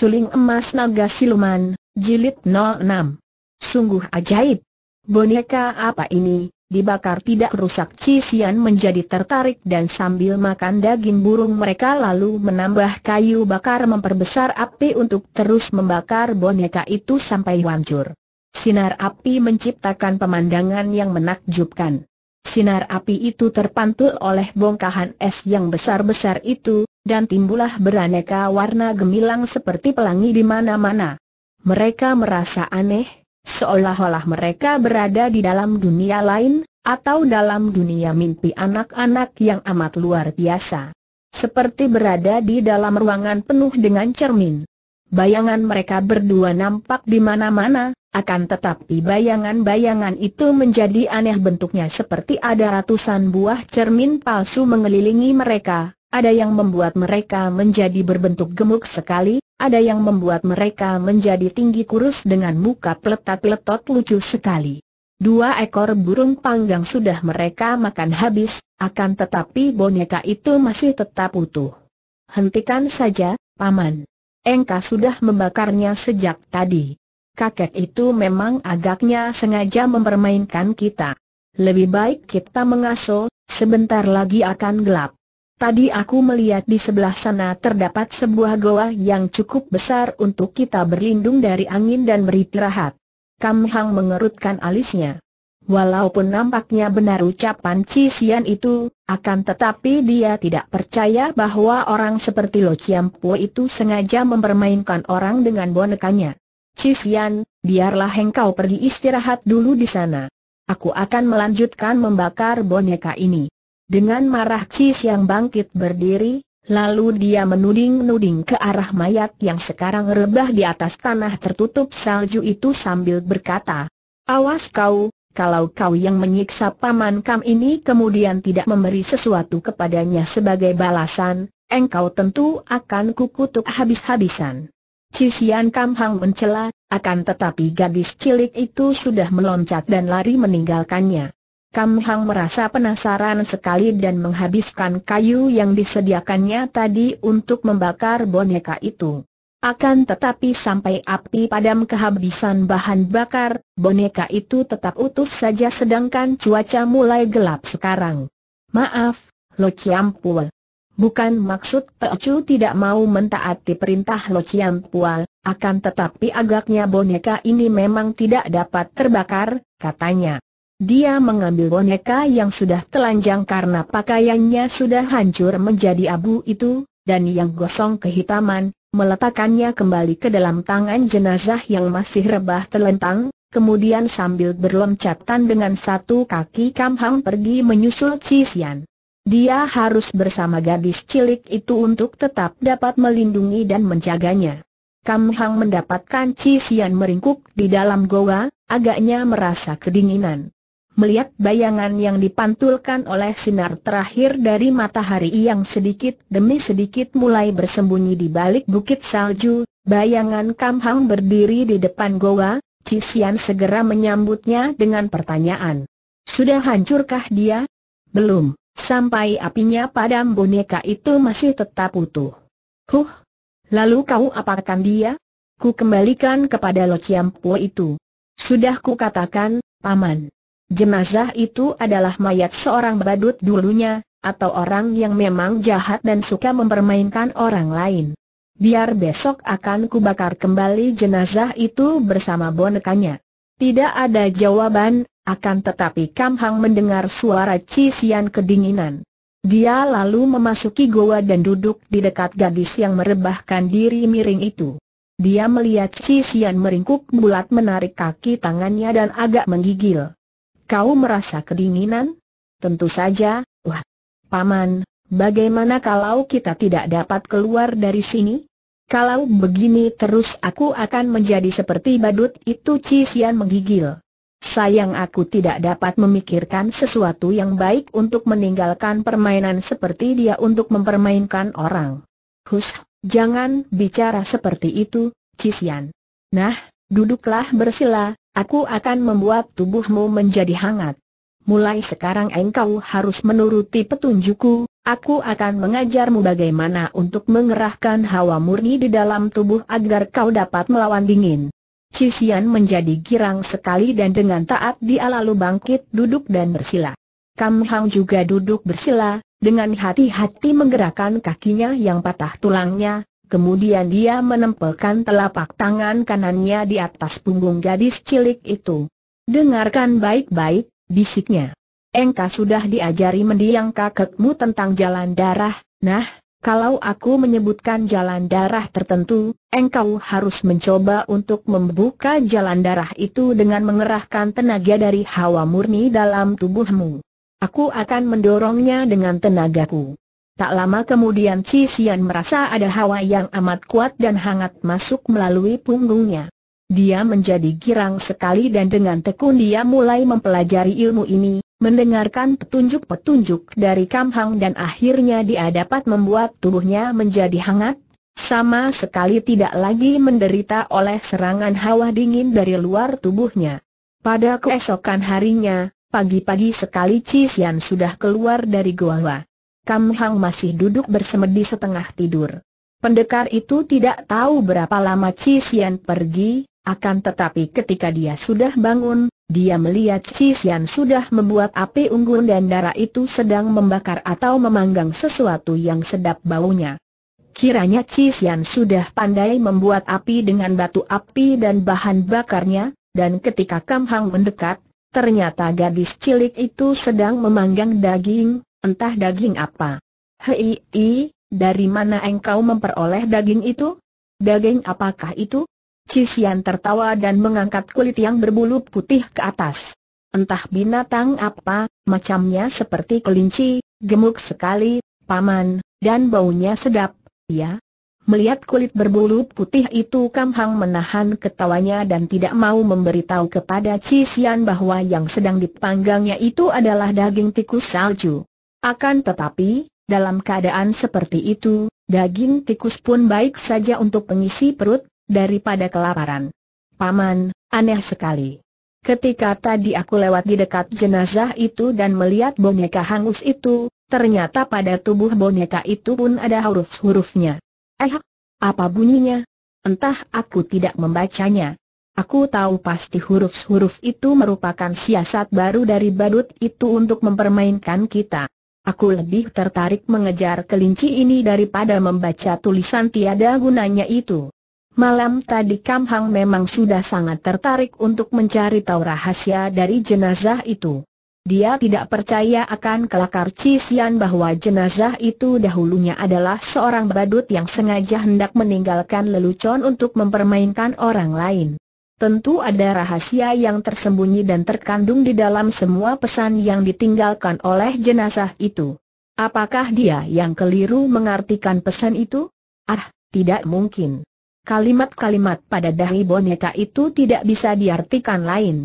Suling Emas Naga Siluman, Jilid 06 Sungguh ajaib Boneka apa ini, dibakar tidak rusak Cisian menjadi tertarik dan sambil makan daging burung mereka lalu menambah kayu bakar memperbesar api untuk terus membakar boneka itu sampai hancur Sinar api menciptakan pemandangan yang menakjubkan Sinar api itu terpantul oleh bongkahan es yang besar-besar itu, dan timbullah beraneka warna gemilang seperti pelangi di mana-mana. Mereka merasa aneh, seolah-olah mereka berada di dalam dunia lain, atau dalam dunia mimpi anak-anak yang amat luar biasa. Seperti berada di dalam ruangan penuh dengan cermin. Bayangan mereka berdua nampak di mana-mana, akan tetapi bayangan-bayangan itu menjadi aneh bentuknya seperti ada ratusan buah cermin palsu mengelilingi mereka, ada yang membuat mereka menjadi berbentuk gemuk sekali, ada yang membuat mereka menjadi tinggi kurus dengan muka peletat-peletot lucu sekali. Dua ekor burung panggang sudah mereka makan habis, akan tetapi boneka itu masih tetap utuh. Hentikan saja, Paman. Engka sudah membakarnya sejak tadi. Kakek itu memang agaknya sengaja mempermainkan kita. Lebih baik kita mengasuh, sebentar lagi akan gelap. Tadi aku melihat di sebelah sana terdapat sebuah goa yang cukup besar untuk kita berlindung dari angin dan beristirahat. Kam Hang mengerutkan alisnya. Walaupun nampaknya benar ucapan Cisian itu, akan tetapi dia tidak percaya bahwa orang seperti Lo Chiam Po itu sengaja mempermainkan orang dengan bonekanya. Cisian, biarlah engkau pergi istirahat dulu di sana. Aku akan melanjutkan membakar boneka ini. Dengan marah Cis yang bangkit berdiri, lalu dia menuding-nuding ke arah mayat yang sekarang rebah di atas tanah tertutup salju itu sambil berkata, Awas kau, kalau kau yang menyiksa paman kam ini kemudian tidak memberi sesuatu kepadanya sebagai balasan, engkau tentu akan kukutuk habis-habisan. Cisian Kam Hang mencela, akan tetapi gadis cilik itu sudah meloncat dan lari meninggalkannya. Kam Hang merasa penasaran sekali dan menghabiskan kayu yang disediakannya tadi untuk membakar boneka itu. Akan tetapi sampai api padam kehabisan bahan bakar, boneka itu tetap utuh saja sedangkan cuaca mulai gelap sekarang. Maaf, Lo Ciampul. Bukan maksud Chu tidak mau mentaati perintah Lo Ciampual, akan tetapi agaknya boneka ini memang tidak dapat terbakar, katanya. Dia mengambil boneka yang sudah telanjang karena pakaiannya sudah hancur menjadi abu itu, dan yang gosong kehitaman, meletakkannya kembali ke dalam tangan jenazah yang masih rebah telentang, kemudian sambil berloncatan dengan satu kaki Kamhang pergi menyusul Cisian. Dia harus bersama gadis cilik itu untuk tetap dapat melindungi dan menjaganya. Kamhang mendapatkan Cisian meringkuk di dalam goa, agaknya merasa kedinginan melihat bayangan yang dipantulkan oleh sinar terakhir dari matahari yang sedikit demi sedikit mulai bersembunyi di balik bukit salju, bayangan Kam Hang berdiri di depan goa, Cisian segera menyambutnya dengan pertanyaan. Sudah hancurkah dia? Belum, sampai apinya padam boneka itu masih tetap utuh. Huh, lalu kau apakan dia? Ku kembalikan kepada Lo Chiampo itu. Sudah ku katakan, Paman. Jenazah itu adalah mayat seorang badut dulunya, atau orang yang memang jahat dan suka mempermainkan orang lain. Biar besok akan kubakar kembali jenazah itu bersama bonekanya. Tidak ada jawaban, akan tetapi Kam Hang mendengar suara Cisian kedinginan. Dia lalu memasuki goa dan duduk di dekat gadis yang merebahkan diri miring itu. Dia melihat Cisian meringkuk bulat menarik kaki tangannya dan agak menggigil. Kau merasa kedinginan? Tentu saja, wah. Paman, bagaimana kalau kita tidak dapat keluar dari sini? Kalau begini terus aku akan menjadi seperti badut itu Cisian menggigil. Sayang aku tidak dapat memikirkan sesuatu yang baik untuk meninggalkan permainan seperti dia untuk mempermainkan orang. Hus, jangan bicara seperti itu, Cisian. Nah, duduklah bersila, Aku akan membuat tubuhmu menjadi hangat. Mulai sekarang engkau harus menuruti petunjukku, aku akan mengajarmu bagaimana untuk mengerahkan hawa murni di dalam tubuh agar kau dapat melawan dingin. Cisian menjadi girang sekali dan dengan taat dia lalu bangkit duduk dan bersila. Kam Hang juga duduk bersila, dengan hati-hati menggerakkan kakinya yang patah tulangnya, Kemudian dia menempelkan telapak tangan kanannya di atas punggung gadis cilik itu. Dengarkan baik-baik, bisiknya. Engkau sudah diajari mendiang kakekmu tentang jalan darah, nah, kalau aku menyebutkan jalan darah tertentu, engkau harus mencoba untuk membuka jalan darah itu dengan mengerahkan tenaga dari hawa murni dalam tubuhmu. Aku akan mendorongnya dengan tenagaku. Tak lama kemudian Cisian merasa ada hawa yang amat kuat dan hangat masuk melalui punggungnya. Dia menjadi girang sekali dan dengan tekun dia mulai mempelajari ilmu ini, mendengarkan petunjuk-petunjuk dari Kamhang dan akhirnya dia dapat membuat tubuhnya menjadi hangat, sama sekali tidak lagi menderita oleh serangan hawa dingin dari luar tubuhnya. Pada keesokan harinya, pagi-pagi sekali Cisian sudah keluar dari goa. Kam Hang masih duduk bersemedi setengah tidur. Pendekar itu tidak tahu berapa lama Cisian pergi, akan tetapi ketika dia sudah bangun, dia melihat Cisian sudah membuat api unggun dan darah itu sedang membakar atau memanggang sesuatu yang sedap baunya. Kiranya Cisian sudah pandai membuat api dengan batu api dan bahan bakarnya, dan ketika Kam Hang mendekat, ternyata gadis cilik itu sedang memanggang daging, Entah daging apa. Hei, i, dari mana engkau memperoleh daging itu? Daging apakah itu? Cisian tertawa dan mengangkat kulit yang berbulu putih ke atas. Entah binatang apa, macamnya seperti kelinci, gemuk sekali, paman, dan baunya sedap, ya. Melihat kulit berbulu putih itu Kamhang menahan ketawanya dan tidak mau memberitahu kepada Cisian bahwa yang sedang dipanggangnya itu adalah daging tikus salju. Akan tetapi, dalam keadaan seperti itu, daging tikus pun baik saja untuk pengisi perut, daripada kelaparan. Paman, aneh sekali. Ketika tadi aku lewat di dekat jenazah itu dan melihat boneka hangus itu, ternyata pada tubuh boneka itu pun ada huruf-hurufnya. Eh, apa bunyinya? Entah aku tidak membacanya. Aku tahu pasti huruf-huruf itu merupakan siasat baru dari badut itu untuk mempermainkan kita. Aku lebih tertarik mengejar kelinci ini daripada membaca tulisan tiada gunanya itu. Malam tadi Kam Hang memang sudah sangat tertarik untuk mencari tahu rahasia dari jenazah itu. Dia tidak percaya akan kelakar Cisian bahwa jenazah itu dahulunya adalah seorang badut yang sengaja hendak meninggalkan lelucon untuk mempermainkan orang lain. Tentu ada rahasia yang tersembunyi dan terkandung di dalam semua pesan yang ditinggalkan oleh jenazah itu. Apakah dia yang keliru mengartikan pesan itu? Ah, tidak mungkin. Kalimat-kalimat pada dahi boneka itu tidak bisa diartikan lain.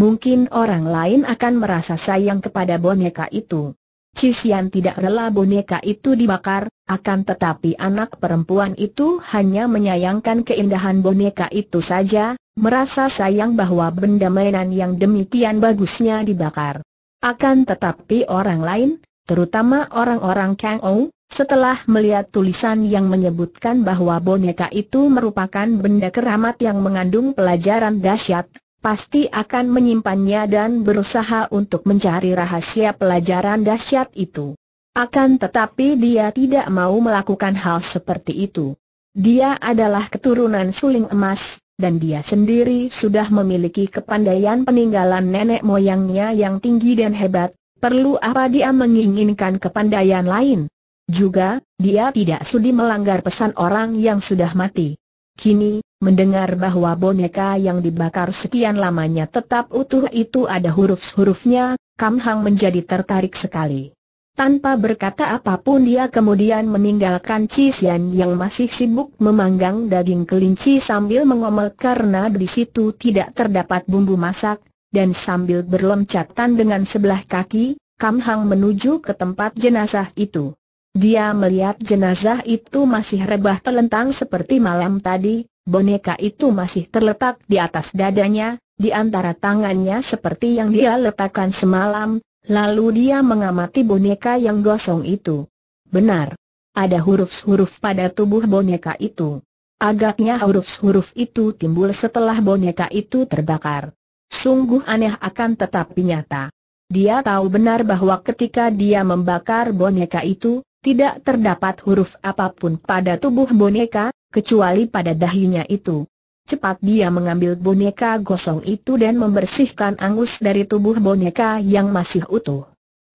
Mungkin orang lain akan merasa sayang kepada boneka itu. Cisian tidak rela boneka itu dibakar, akan tetapi anak perempuan itu hanya menyayangkan keindahan boneka itu saja, merasa sayang bahwa benda mainan yang demikian bagusnya dibakar. Akan tetapi orang lain, terutama orang-orang Kang Ou, setelah melihat tulisan yang menyebutkan bahwa boneka itu merupakan benda keramat yang mengandung pelajaran dahsyat, pasti akan menyimpannya dan berusaha untuk mencari rahasia pelajaran dahsyat itu. Akan tetapi dia tidak mau melakukan hal seperti itu. Dia adalah keturunan suling emas, dan dia sendiri sudah memiliki kepandaian peninggalan nenek moyangnya yang tinggi dan hebat, perlu apa dia menginginkan kepandaian lain? Juga, dia tidak sudi melanggar pesan orang yang sudah mati. Kini, mendengar bahwa boneka yang dibakar sekian lamanya tetap utuh itu ada huruf-hurufnya, Kam Hang menjadi tertarik sekali. Tanpa berkata apapun dia kemudian meninggalkan Cisian yang masih sibuk memanggang daging kelinci sambil mengomel karena di situ tidak terdapat bumbu masak, dan sambil berlomcatan dengan sebelah kaki, Kam Hang menuju ke tempat jenazah itu. Dia melihat jenazah itu masih rebah telentang seperti malam tadi, boneka itu masih terletak di atas dadanya, di antara tangannya seperti yang dia letakkan semalam, Lalu dia mengamati boneka yang gosong itu. Benar. Ada huruf-huruf pada tubuh boneka itu. Agaknya huruf-huruf itu timbul setelah boneka itu terbakar. Sungguh aneh akan tetapi nyata. Dia tahu benar bahwa ketika dia membakar boneka itu, tidak terdapat huruf apapun pada tubuh boneka, kecuali pada dahinya itu. Cepat dia mengambil boneka gosong itu dan membersihkan angus dari tubuh boneka yang masih utuh.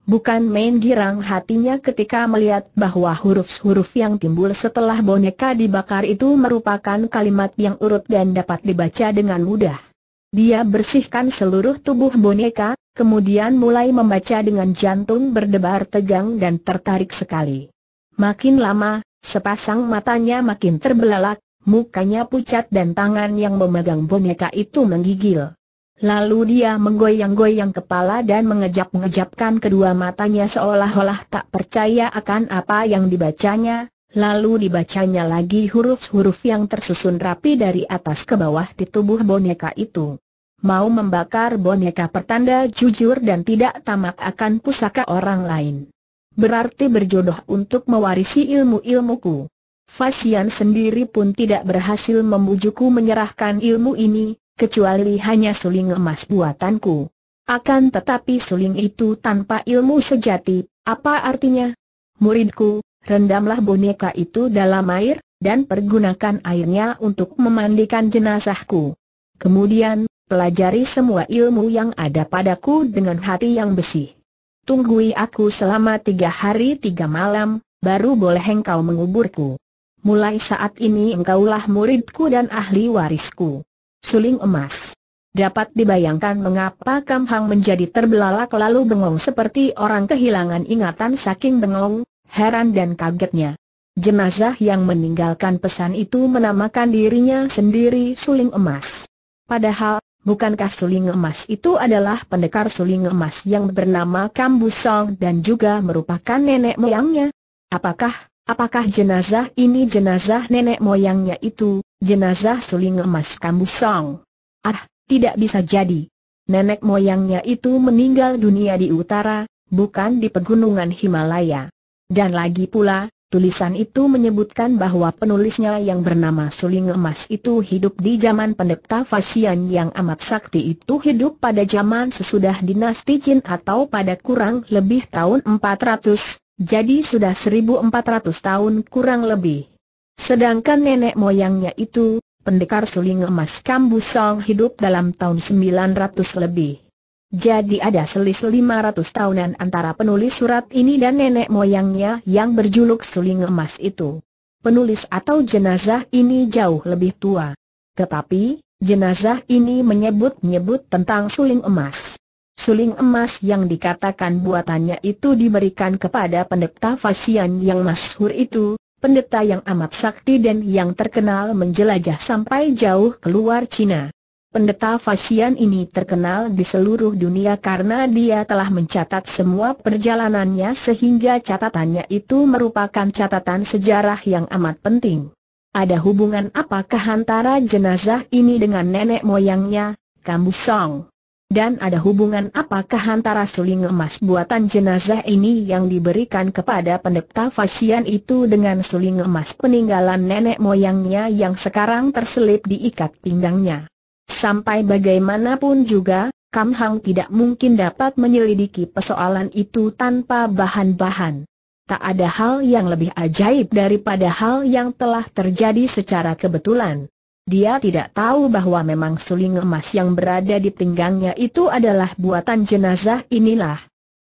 Bukan main girang hatinya ketika melihat bahwa huruf-huruf yang timbul setelah boneka dibakar itu merupakan kalimat yang urut dan dapat dibaca dengan mudah. Dia bersihkan seluruh tubuh boneka, kemudian mulai membaca dengan jantung berdebar tegang dan tertarik sekali. Makin lama, sepasang matanya makin terbelalak, mukanya pucat dan tangan yang memegang boneka itu menggigil. Lalu dia menggoyang-goyang kepala dan mengejap-ngejapkan kedua matanya seolah-olah tak percaya akan apa yang dibacanya, lalu dibacanya lagi huruf-huruf yang tersusun rapi dari atas ke bawah di tubuh boneka itu. Mau membakar boneka pertanda jujur dan tidak tamak akan pusaka orang lain. Berarti berjodoh untuk mewarisi ilmu-ilmuku. Fasian sendiri pun tidak berhasil membujukku menyerahkan ilmu ini, kecuali hanya suling emas buatanku. Akan tetapi suling itu tanpa ilmu sejati, apa artinya? Muridku, rendamlah boneka itu dalam air, dan pergunakan airnya untuk memandikan jenazahku. Kemudian, pelajari semua ilmu yang ada padaku dengan hati yang bersih. Tunggui aku selama tiga hari tiga malam, baru boleh engkau menguburku mulai saat ini engkaulah muridku dan ahli warisku. Suling emas. Dapat dibayangkan mengapa Kam Hang menjadi terbelalak lalu bengong seperti orang kehilangan ingatan saking bengong, heran dan kagetnya. Jenazah yang meninggalkan pesan itu menamakan dirinya sendiri suling emas. Padahal, bukankah suling emas itu adalah pendekar suling emas yang bernama Kam Busong dan juga merupakan nenek moyangnya? Apakah Apakah jenazah ini jenazah nenek moyangnya itu, jenazah suling emas Kambusong? Ah, tidak bisa jadi. Nenek moyangnya itu meninggal dunia di utara, bukan di pegunungan Himalaya. Dan lagi pula, tulisan itu menyebutkan bahwa penulisnya yang bernama Suling Emas itu hidup di zaman pendeta Fasian yang amat sakti itu hidup pada zaman sesudah dinasti Jin atau pada kurang lebih tahun 400, jadi sudah 1400 tahun kurang lebih. Sedangkan nenek moyangnya itu, pendekar suling emas Song hidup dalam tahun 900 lebih. Jadi ada selisih 500 tahunan antara penulis surat ini dan nenek moyangnya yang berjuluk suling emas itu. Penulis atau jenazah ini jauh lebih tua. Tetapi, jenazah ini menyebut-nyebut tentang suling emas. Suling emas yang dikatakan buatannya itu diberikan kepada pendeta Fasian yang masyhur itu, pendeta yang amat sakti dan yang terkenal menjelajah sampai jauh keluar Cina. Pendeta Fasian ini terkenal di seluruh dunia karena dia telah mencatat semua perjalanannya sehingga catatannya itu merupakan catatan sejarah yang amat penting. Ada hubungan apakah antara jenazah ini dengan nenek moyangnya, Kamu dan ada hubungan apakah antara suling emas buatan jenazah ini yang diberikan kepada pendeta Fasian itu dengan suling emas peninggalan nenek moyangnya yang sekarang terselip di ikat pinggangnya? Sampai bagaimanapun juga, Kam Hang tidak mungkin dapat menyelidiki persoalan itu tanpa bahan-bahan. Tak ada hal yang lebih ajaib daripada hal yang telah terjadi secara kebetulan. Dia tidak tahu bahwa memang suling emas yang berada di pinggangnya itu adalah buatan jenazah inilah.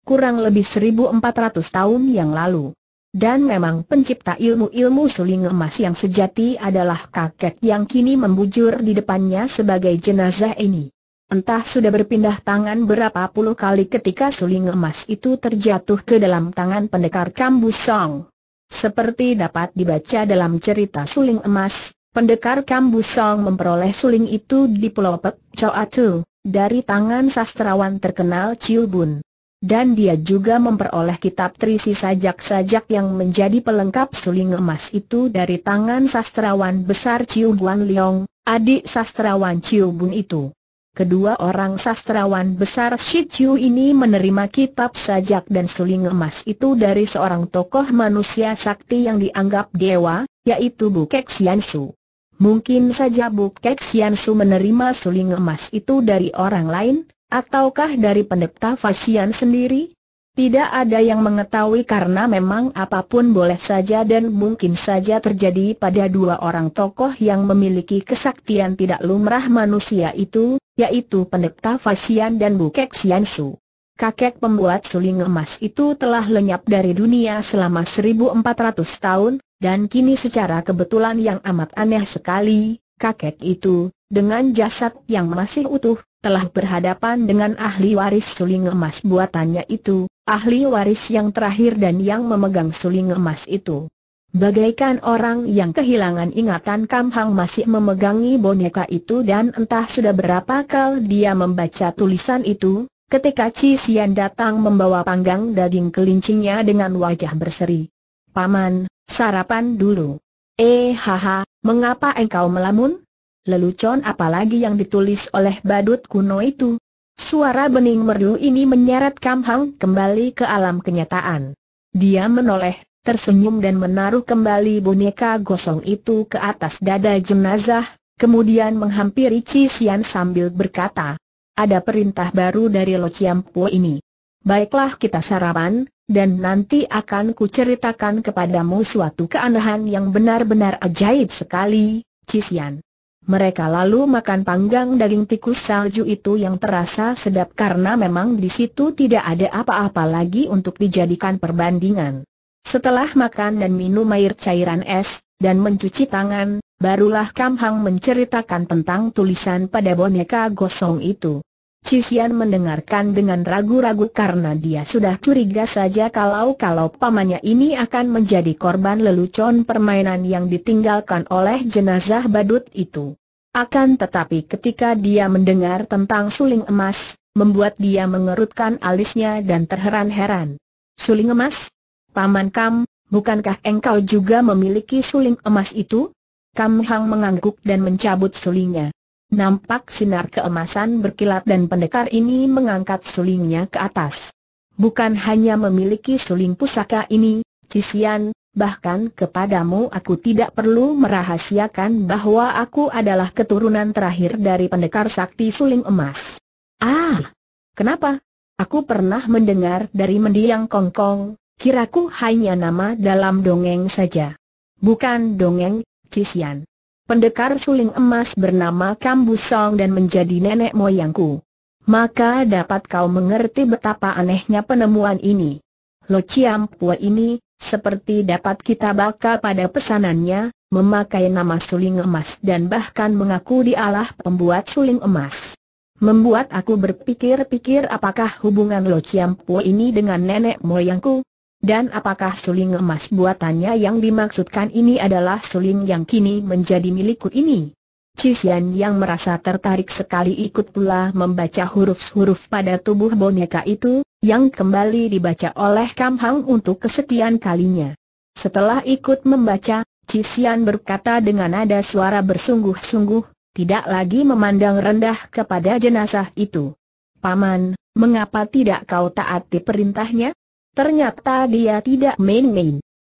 Kurang lebih 1400 tahun yang lalu. Dan memang pencipta ilmu-ilmu suling emas yang sejati adalah kakek yang kini membujur di depannya sebagai jenazah ini. Entah sudah berpindah tangan berapa puluh kali ketika suling emas itu terjatuh ke dalam tangan pendekar Kambusong. Seperti dapat dibaca dalam cerita suling emas, Pendekar Kambusong memperoleh suling itu di Pulau Pek, Choa Tu, dari tangan sastrawan terkenal Chiu Bun. Dan dia juga memperoleh kitab terisi sajak-sajak yang menjadi pelengkap suling emas itu dari tangan sastrawan besar Chiu Guan Leong, adik sastrawan Chiu Bun itu. Kedua orang sastrawan besar Shi Chiu ini menerima kitab sajak dan suling emas itu dari seorang tokoh manusia sakti yang dianggap dewa, yaitu Bu Xian Su. Mungkin saja Bukek Siansu menerima suling emas itu dari orang lain, ataukah dari pendekta Fasian sendiri? Tidak ada yang mengetahui karena memang apapun boleh saja dan mungkin saja terjadi pada dua orang tokoh yang memiliki kesaktian tidak lumrah manusia itu, yaitu pendekta Fasian dan Bukek Siansu. Kakek pembuat suling emas itu telah lenyap dari dunia selama 1400 tahun, dan kini secara kebetulan yang amat aneh sekali, kakek itu, dengan jasad yang masih utuh, telah berhadapan dengan ahli waris suling emas buatannya itu, ahli waris yang terakhir dan yang memegang suling emas itu. Bagaikan orang yang kehilangan ingatan Kam Hang masih memegangi boneka itu dan entah sudah berapa kali dia membaca tulisan itu, ketika Ci Sian datang membawa panggang daging kelincinya dengan wajah berseri. Paman, Sarapan dulu. Eh haha, mengapa engkau melamun? Lelucon apalagi yang ditulis oleh badut kuno itu. Suara bening merdu ini menyeret Kam Hang kembali ke alam kenyataan. Dia menoleh, tersenyum dan menaruh kembali boneka gosong itu ke atas dada jenazah, kemudian menghampiri Xian sambil berkata, ada perintah baru dari Lo Po ini. Baiklah kita sarapan, dan nanti akan kuceritakan kepadamu suatu keanehan yang benar-benar ajaib sekali, Cisian. Mereka lalu makan panggang daging tikus salju itu yang terasa sedap karena memang di situ tidak ada apa-apa lagi untuk dijadikan perbandingan. Setelah makan dan minum air cairan es, dan mencuci tangan, barulah Kamhang menceritakan tentang tulisan pada boneka gosong itu. Cisian mendengarkan dengan ragu-ragu karena dia sudah curiga saja kalau-kalau pamannya ini akan menjadi korban lelucon permainan yang ditinggalkan oleh jenazah badut itu. Akan tetapi ketika dia mendengar tentang suling emas, membuat dia mengerutkan alisnya dan terheran-heran. Suling emas? Paman Kam, bukankah engkau juga memiliki suling emas itu? Kam Hang mengangguk dan mencabut sulingnya. Nampak sinar keemasan berkilat dan pendekar ini mengangkat sulingnya ke atas. Bukan hanya memiliki suling pusaka ini, Cisian, bahkan kepadamu aku tidak perlu merahasiakan bahwa aku adalah keturunan terakhir dari pendekar sakti suling emas. Ah! Kenapa? Aku pernah mendengar dari mendiang kongkong, kiraku hanya nama dalam dongeng saja. Bukan dongeng, Cisian pendekar suling emas bernama Kambusong dan menjadi nenek moyangku. Maka dapat kau mengerti betapa anehnya penemuan ini. Lo Chiam Pua ini, seperti dapat kita baca pada pesanannya, memakai nama suling emas dan bahkan mengaku dialah pembuat suling emas. Membuat aku berpikir-pikir apakah hubungan Lo Chiam Pua ini dengan nenek moyangku, dan apakah suling emas buatannya yang dimaksudkan ini adalah suling yang kini menjadi milikku ini? Cisian yang merasa tertarik sekali ikut pula membaca huruf-huruf pada tubuh boneka itu, yang kembali dibaca oleh Kam Hang untuk kesetiaan kalinya. Setelah ikut membaca, Cisian berkata dengan nada suara bersungguh-sungguh, tidak lagi memandang rendah kepada jenazah itu. Paman, mengapa tidak kau taati perintahnya? Ternyata dia tidak main-main.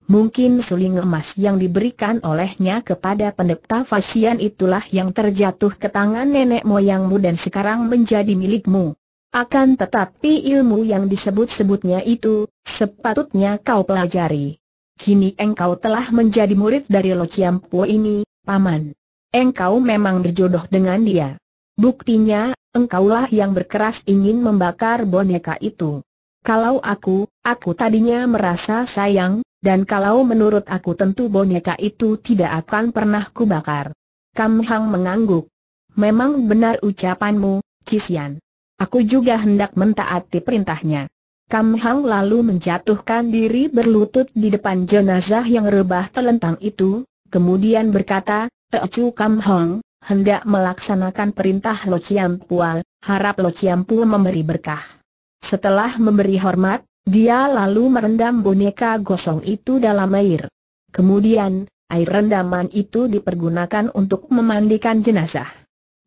Mungkin suling emas yang diberikan olehnya kepada pendeta Fasian itulah yang terjatuh ke tangan nenek moyangmu dan sekarang menjadi milikmu. Akan tetapi ilmu yang disebut-sebutnya itu, sepatutnya kau pelajari. Kini engkau telah menjadi murid dari Lo Po ini, Paman. Engkau memang berjodoh dengan dia. Buktinya, engkaulah yang berkeras ingin membakar boneka itu. Kalau aku, aku tadinya merasa sayang, dan kalau menurut aku tentu boneka itu tidak akan pernah kubakar. Kam Hang mengangguk. Memang benar ucapanmu, Cisian. Aku juga hendak mentaati perintahnya. Kam Hang lalu menjatuhkan diri berlutut di depan jenazah yang rebah telentang itu, kemudian berkata, Teocu Kam Hang, hendak melaksanakan perintah Lo Chiam Pual, harap Lo Chiam Pual memberi berkah. Setelah memberi hormat, dia lalu merendam boneka gosong itu dalam air. Kemudian, air rendaman itu dipergunakan untuk memandikan jenazah.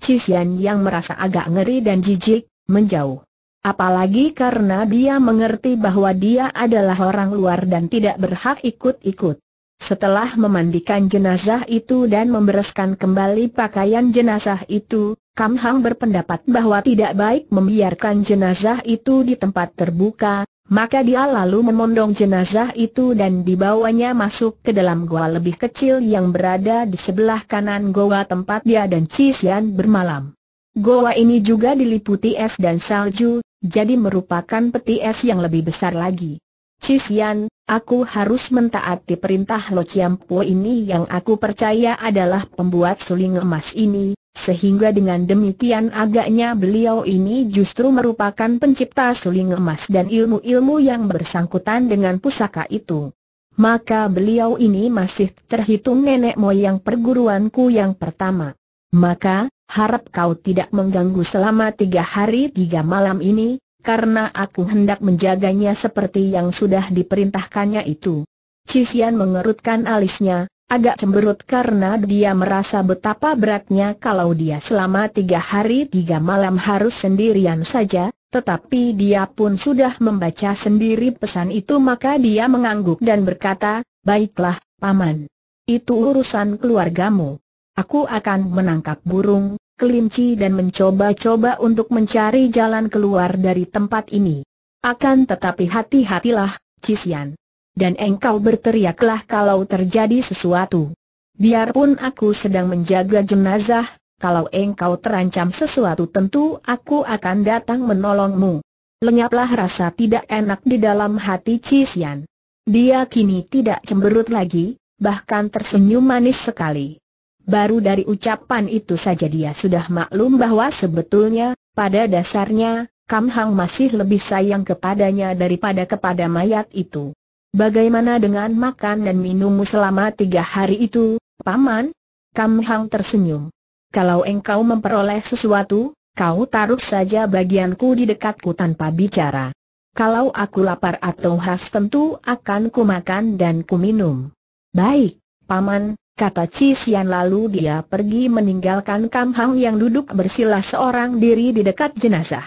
Cisian yang merasa agak ngeri dan jijik, menjauh. Apalagi karena dia mengerti bahwa dia adalah orang luar dan tidak berhak ikut-ikut. Setelah memandikan jenazah itu dan membereskan kembali pakaian jenazah itu, Kam Hang berpendapat bahwa tidak baik membiarkan jenazah itu di tempat terbuka, maka dia lalu memondong jenazah itu dan dibawanya masuk ke dalam goa lebih kecil yang berada di sebelah kanan goa tempat dia dan Cisian bermalam. Goa ini juga diliputi es dan salju, jadi merupakan peti es yang lebih besar lagi. Cisian, aku harus mentaati perintah Lo Chiampo ini yang aku percaya adalah pembuat suling emas ini, sehingga dengan demikian agaknya beliau ini justru merupakan pencipta suling emas dan ilmu-ilmu yang bersangkutan dengan pusaka itu. Maka beliau ini masih terhitung nenek moyang perguruanku yang pertama. Maka, harap kau tidak mengganggu selama tiga hari tiga malam ini, karena aku hendak menjaganya seperti yang sudah diperintahkannya itu. Cisian mengerutkan alisnya, agak cemberut karena dia merasa betapa beratnya kalau dia selama tiga hari tiga malam harus sendirian saja, tetapi dia pun sudah membaca sendiri pesan itu maka dia mengangguk dan berkata, Baiklah, Paman. Itu urusan keluargamu. Aku akan menangkap burung, kelinci dan mencoba-coba untuk mencari jalan keluar dari tempat ini. Akan tetapi hati-hatilah, Cisian. Dan engkau berteriaklah kalau terjadi sesuatu. Biarpun aku sedang menjaga jenazah, kalau engkau terancam sesuatu tentu aku akan datang menolongmu. Lenyaplah rasa tidak enak di dalam hati Cisian. Dia kini tidak cemberut lagi, bahkan tersenyum manis sekali. Baru dari ucapan itu saja dia sudah maklum bahwa sebetulnya, pada dasarnya, Kam Hang masih lebih sayang kepadanya daripada kepada mayat itu. Bagaimana dengan makan dan minummu selama tiga hari itu, Paman? Kam Hang tersenyum. Kalau engkau memperoleh sesuatu, kau taruh saja bagianku di dekatku tanpa bicara. Kalau aku lapar atau haus tentu akan kumakan dan kuminum. Baik, Paman, Kata Cisian Xian lalu dia pergi meninggalkan Kam Hang yang duduk bersila seorang diri di dekat jenazah.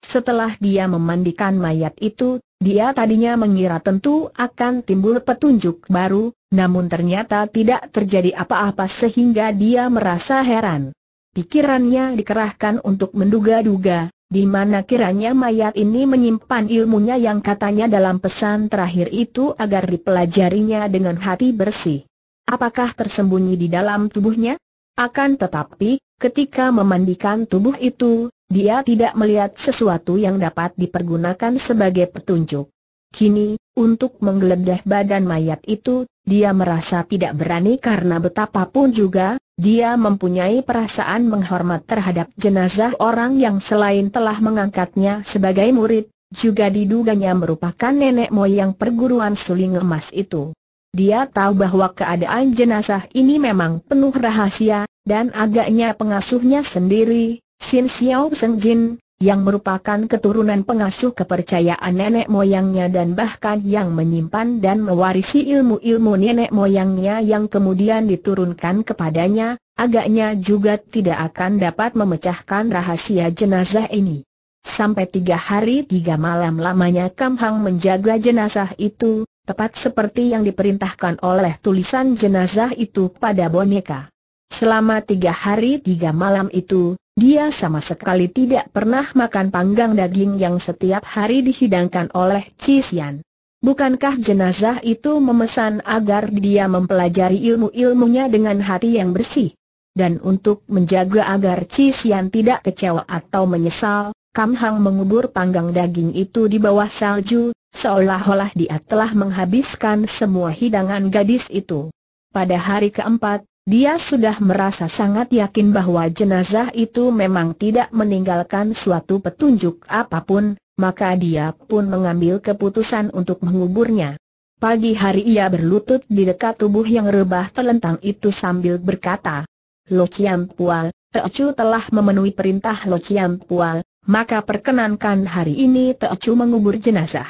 Setelah dia memandikan mayat itu, dia tadinya mengira tentu akan timbul petunjuk baru, namun ternyata tidak terjadi apa-apa sehingga dia merasa heran. Pikirannya dikerahkan untuk menduga-duga, di mana kiranya mayat ini menyimpan ilmunya yang katanya dalam pesan terakhir itu agar dipelajarinya dengan hati bersih. Apakah tersembunyi di dalam tubuhnya? Akan tetapi, ketika memandikan tubuh itu, dia tidak melihat sesuatu yang dapat dipergunakan sebagai petunjuk. Kini, untuk menggeledah badan mayat itu, dia merasa tidak berani karena betapapun juga, dia mempunyai perasaan menghormat terhadap jenazah orang yang selain telah mengangkatnya sebagai murid, juga diduganya merupakan nenek moyang perguruan suling emas itu. Dia tahu bahwa keadaan jenazah ini memang penuh rahasia, dan agaknya pengasuhnya sendiri, Sin Xiao Seng Jin, yang merupakan keturunan pengasuh kepercayaan nenek moyangnya dan bahkan yang menyimpan dan mewarisi ilmu-ilmu nenek moyangnya yang kemudian diturunkan kepadanya, agaknya juga tidak akan dapat memecahkan rahasia jenazah ini. Sampai tiga hari tiga malam lamanya Kam Hang menjaga jenazah itu, tepat seperti yang diperintahkan oleh tulisan jenazah itu pada boneka. Selama tiga hari tiga malam itu, dia sama sekali tidak pernah makan panggang daging yang setiap hari dihidangkan oleh Cisian. Bukankah jenazah itu memesan agar dia mempelajari ilmu-ilmunya dengan hati yang bersih? Dan untuk menjaga agar Cisian tidak kecewa atau menyesal, Kam Hang mengubur panggang daging itu di bawah salju, seolah-olah dia telah menghabiskan semua hidangan gadis itu. Pada hari keempat, dia sudah merasa sangat yakin bahwa jenazah itu memang tidak meninggalkan suatu petunjuk apapun, maka dia pun mengambil keputusan untuk menguburnya. Pagi hari ia berlutut di dekat tubuh yang rebah telentang itu sambil berkata, Lo Chiam Pual, Teocu telah memenuhi perintah Lo Chiam Pual, maka perkenankan hari ini Teocu mengubur jenazah.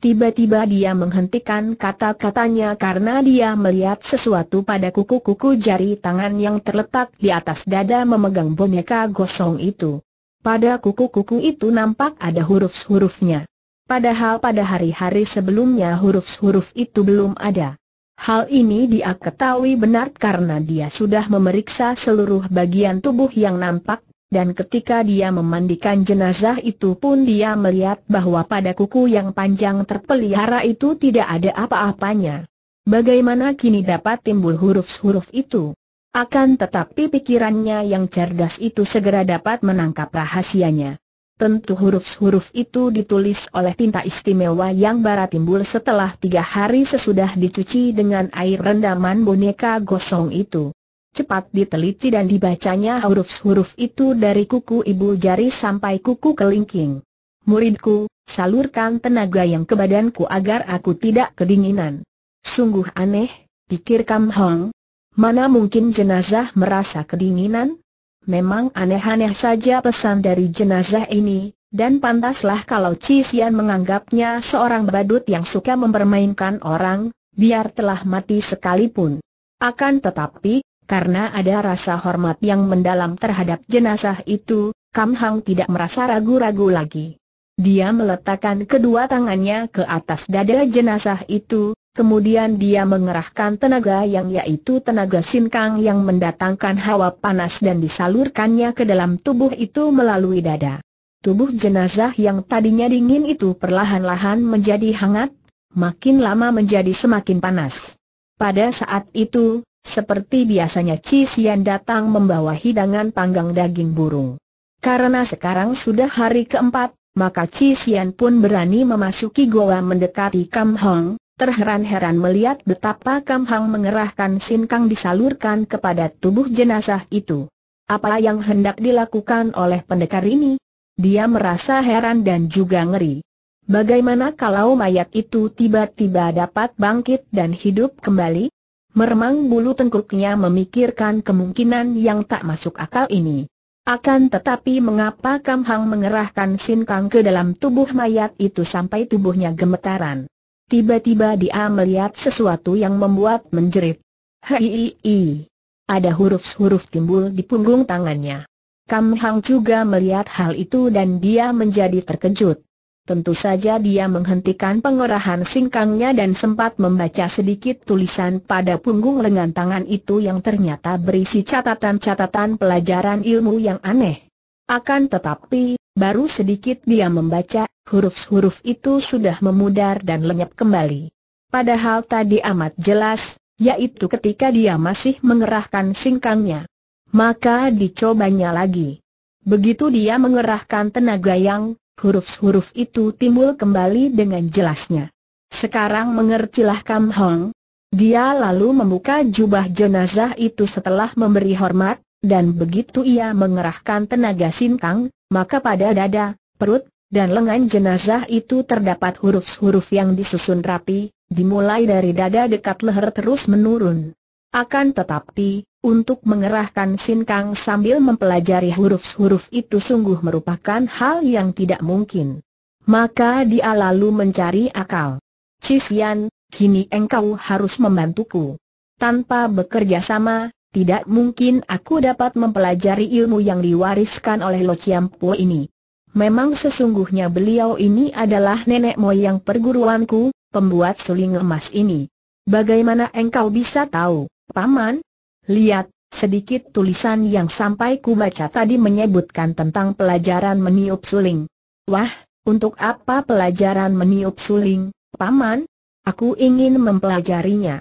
Tiba-tiba dia menghentikan kata-katanya karena dia melihat sesuatu pada kuku-kuku jari tangan yang terletak di atas dada memegang boneka gosong itu. Pada kuku-kuku itu nampak ada huruf-hurufnya. Padahal pada hari-hari sebelumnya huruf-huruf itu belum ada. Hal ini dia ketahui benar karena dia sudah memeriksa seluruh bagian tubuh yang nampak dan ketika dia memandikan jenazah itu pun dia melihat bahwa pada kuku yang panjang terpelihara itu tidak ada apa-apanya. Bagaimana kini dapat timbul huruf-huruf itu? Akan tetapi pikirannya yang cerdas itu segera dapat menangkap rahasianya. Tentu huruf-huruf itu ditulis oleh tinta istimewa yang bara timbul setelah tiga hari sesudah dicuci dengan air rendaman boneka gosong itu. Cepat diteliti dan dibacanya huruf-huruf itu dari kuku ibu jari sampai kuku kelingking. Muridku, salurkan tenaga yang ke badanku agar aku tidak kedinginan. Sungguh aneh, pikir Kam Hong. Mana mungkin jenazah merasa kedinginan? Memang aneh-aneh saja pesan dari jenazah ini, dan pantaslah kalau Cisian menganggapnya seorang badut yang suka mempermainkan orang, biar telah mati sekalipun. Akan tetapi, karena ada rasa hormat yang mendalam terhadap jenazah itu, Kam Hang tidak merasa ragu-ragu lagi. Dia meletakkan kedua tangannya ke atas dada jenazah itu, kemudian dia mengerahkan tenaga yang yaitu tenaga sinkang yang mendatangkan hawa panas dan disalurkannya ke dalam tubuh itu melalui dada. Tubuh jenazah yang tadinya dingin itu perlahan-lahan menjadi hangat, makin lama menjadi semakin panas. Pada saat itu, seperti biasanya Cisian datang membawa hidangan panggang daging burung. Karena sekarang sudah hari keempat, maka Cisian pun berani memasuki goa mendekati Kam Hong, terheran-heran melihat betapa Kam Hong mengerahkan Kang disalurkan kepada tubuh jenazah itu. Apa yang hendak dilakukan oleh pendekar ini? Dia merasa heran dan juga ngeri. Bagaimana kalau mayat itu tiba-tiba dapat bangkit dan hidup kembali? Meremang bulu tengkuknya memikirkan kemungkinan yang tak masuk akal ini. Akan tetapi mengapa Kam Hang mengerahkan Sin Kang ke dalam tubuh mayat itu sampai tubuhnya gemetaran? Tiba-tiba dia melihat sesuatu yang membuat menjerit. Hei, ada huruf-huruf timbul di punggung tangannya. Kam Hang juga melihat hal itu dan dia menjadi terkejut. Tentu saja dia menghentikan pengerahan singkangnya dan sempat membaca sedikit tulisan pada punggung lengan tangan itu yang ternyata berisi catatan-catatan pelajaran ilmu yang aneh. Akan tetapi, baru sedikit dia membaca, huruf-huruf itu sudah memudar dan lenyap kembali. Padahal tadi amat jelas, yaitu ketika dia masih mengerahkan singkangnya. Maka dicobanya lagi. Begitu dia mengerahkan tenaga yang huruf-huruf itu timbul kembali dengan jelasnya. Sekarang mengertilah Kam Hong. Dia lalu membuka jubah jenazah itu setelah memberi hormat, dan begitu ia mengerahkan tenaga sinkang, maka pada dada, perut, dan lengan jenazah itu terdapat huruf-huruf yang disusun rapi, dimulai dari dada dekat leher terus menurun. Akan tetapi, untuk mengerahkan sinkang sambil mempelajari huruf-huruf itu sungguh merupakan hal yang tidak mungkin. Maka dia lalu mencari akal. Cisian, kini engkau harus membantuku. Tanpa bekerja sama, tidak mungkin aku dapat mempelajari ilmu yang diwariskan oleh Lo Po ini. Memang sesungguhnya beliau ini adalah nenek moyang perguruanku, pembuat suling emas ini. Bagaimana engkau bisa tahu, Paman? Lihat, sedikit tulisan yang sampai ku baca tadi menyebutkan tentang pelajaran meniup suling. Wah, untuk apa pelajaran meniup suling, Paman? Aku ingin mempelajarinya.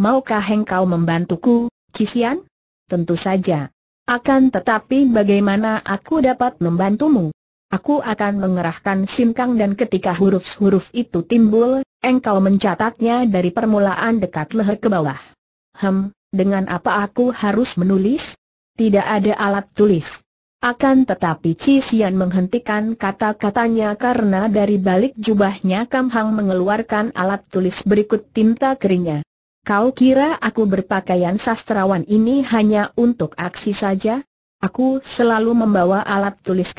Maukah engkau membantuku, Cisian? Tentu saja. Akan tetapi bagaimana aku dapat membantumu? Aku akan mengerahkan simkang dan ketika huruf-huruf itu timbul, engkau mencatatnya dari permulaan dekat leher ke bawah. Hem, dengan apa aku harus menulis? Tidak ada alat tulis. Akan tetapi Cisian menghentikan kata-katanya karena dari balik jubahnya Kam Hang mengeluarkan alat tulis berikut tinta keringnya. Kau kira aku berpakaian sastrawan ini hanya untuk aksi saja? Aku selalu membawa alat tulis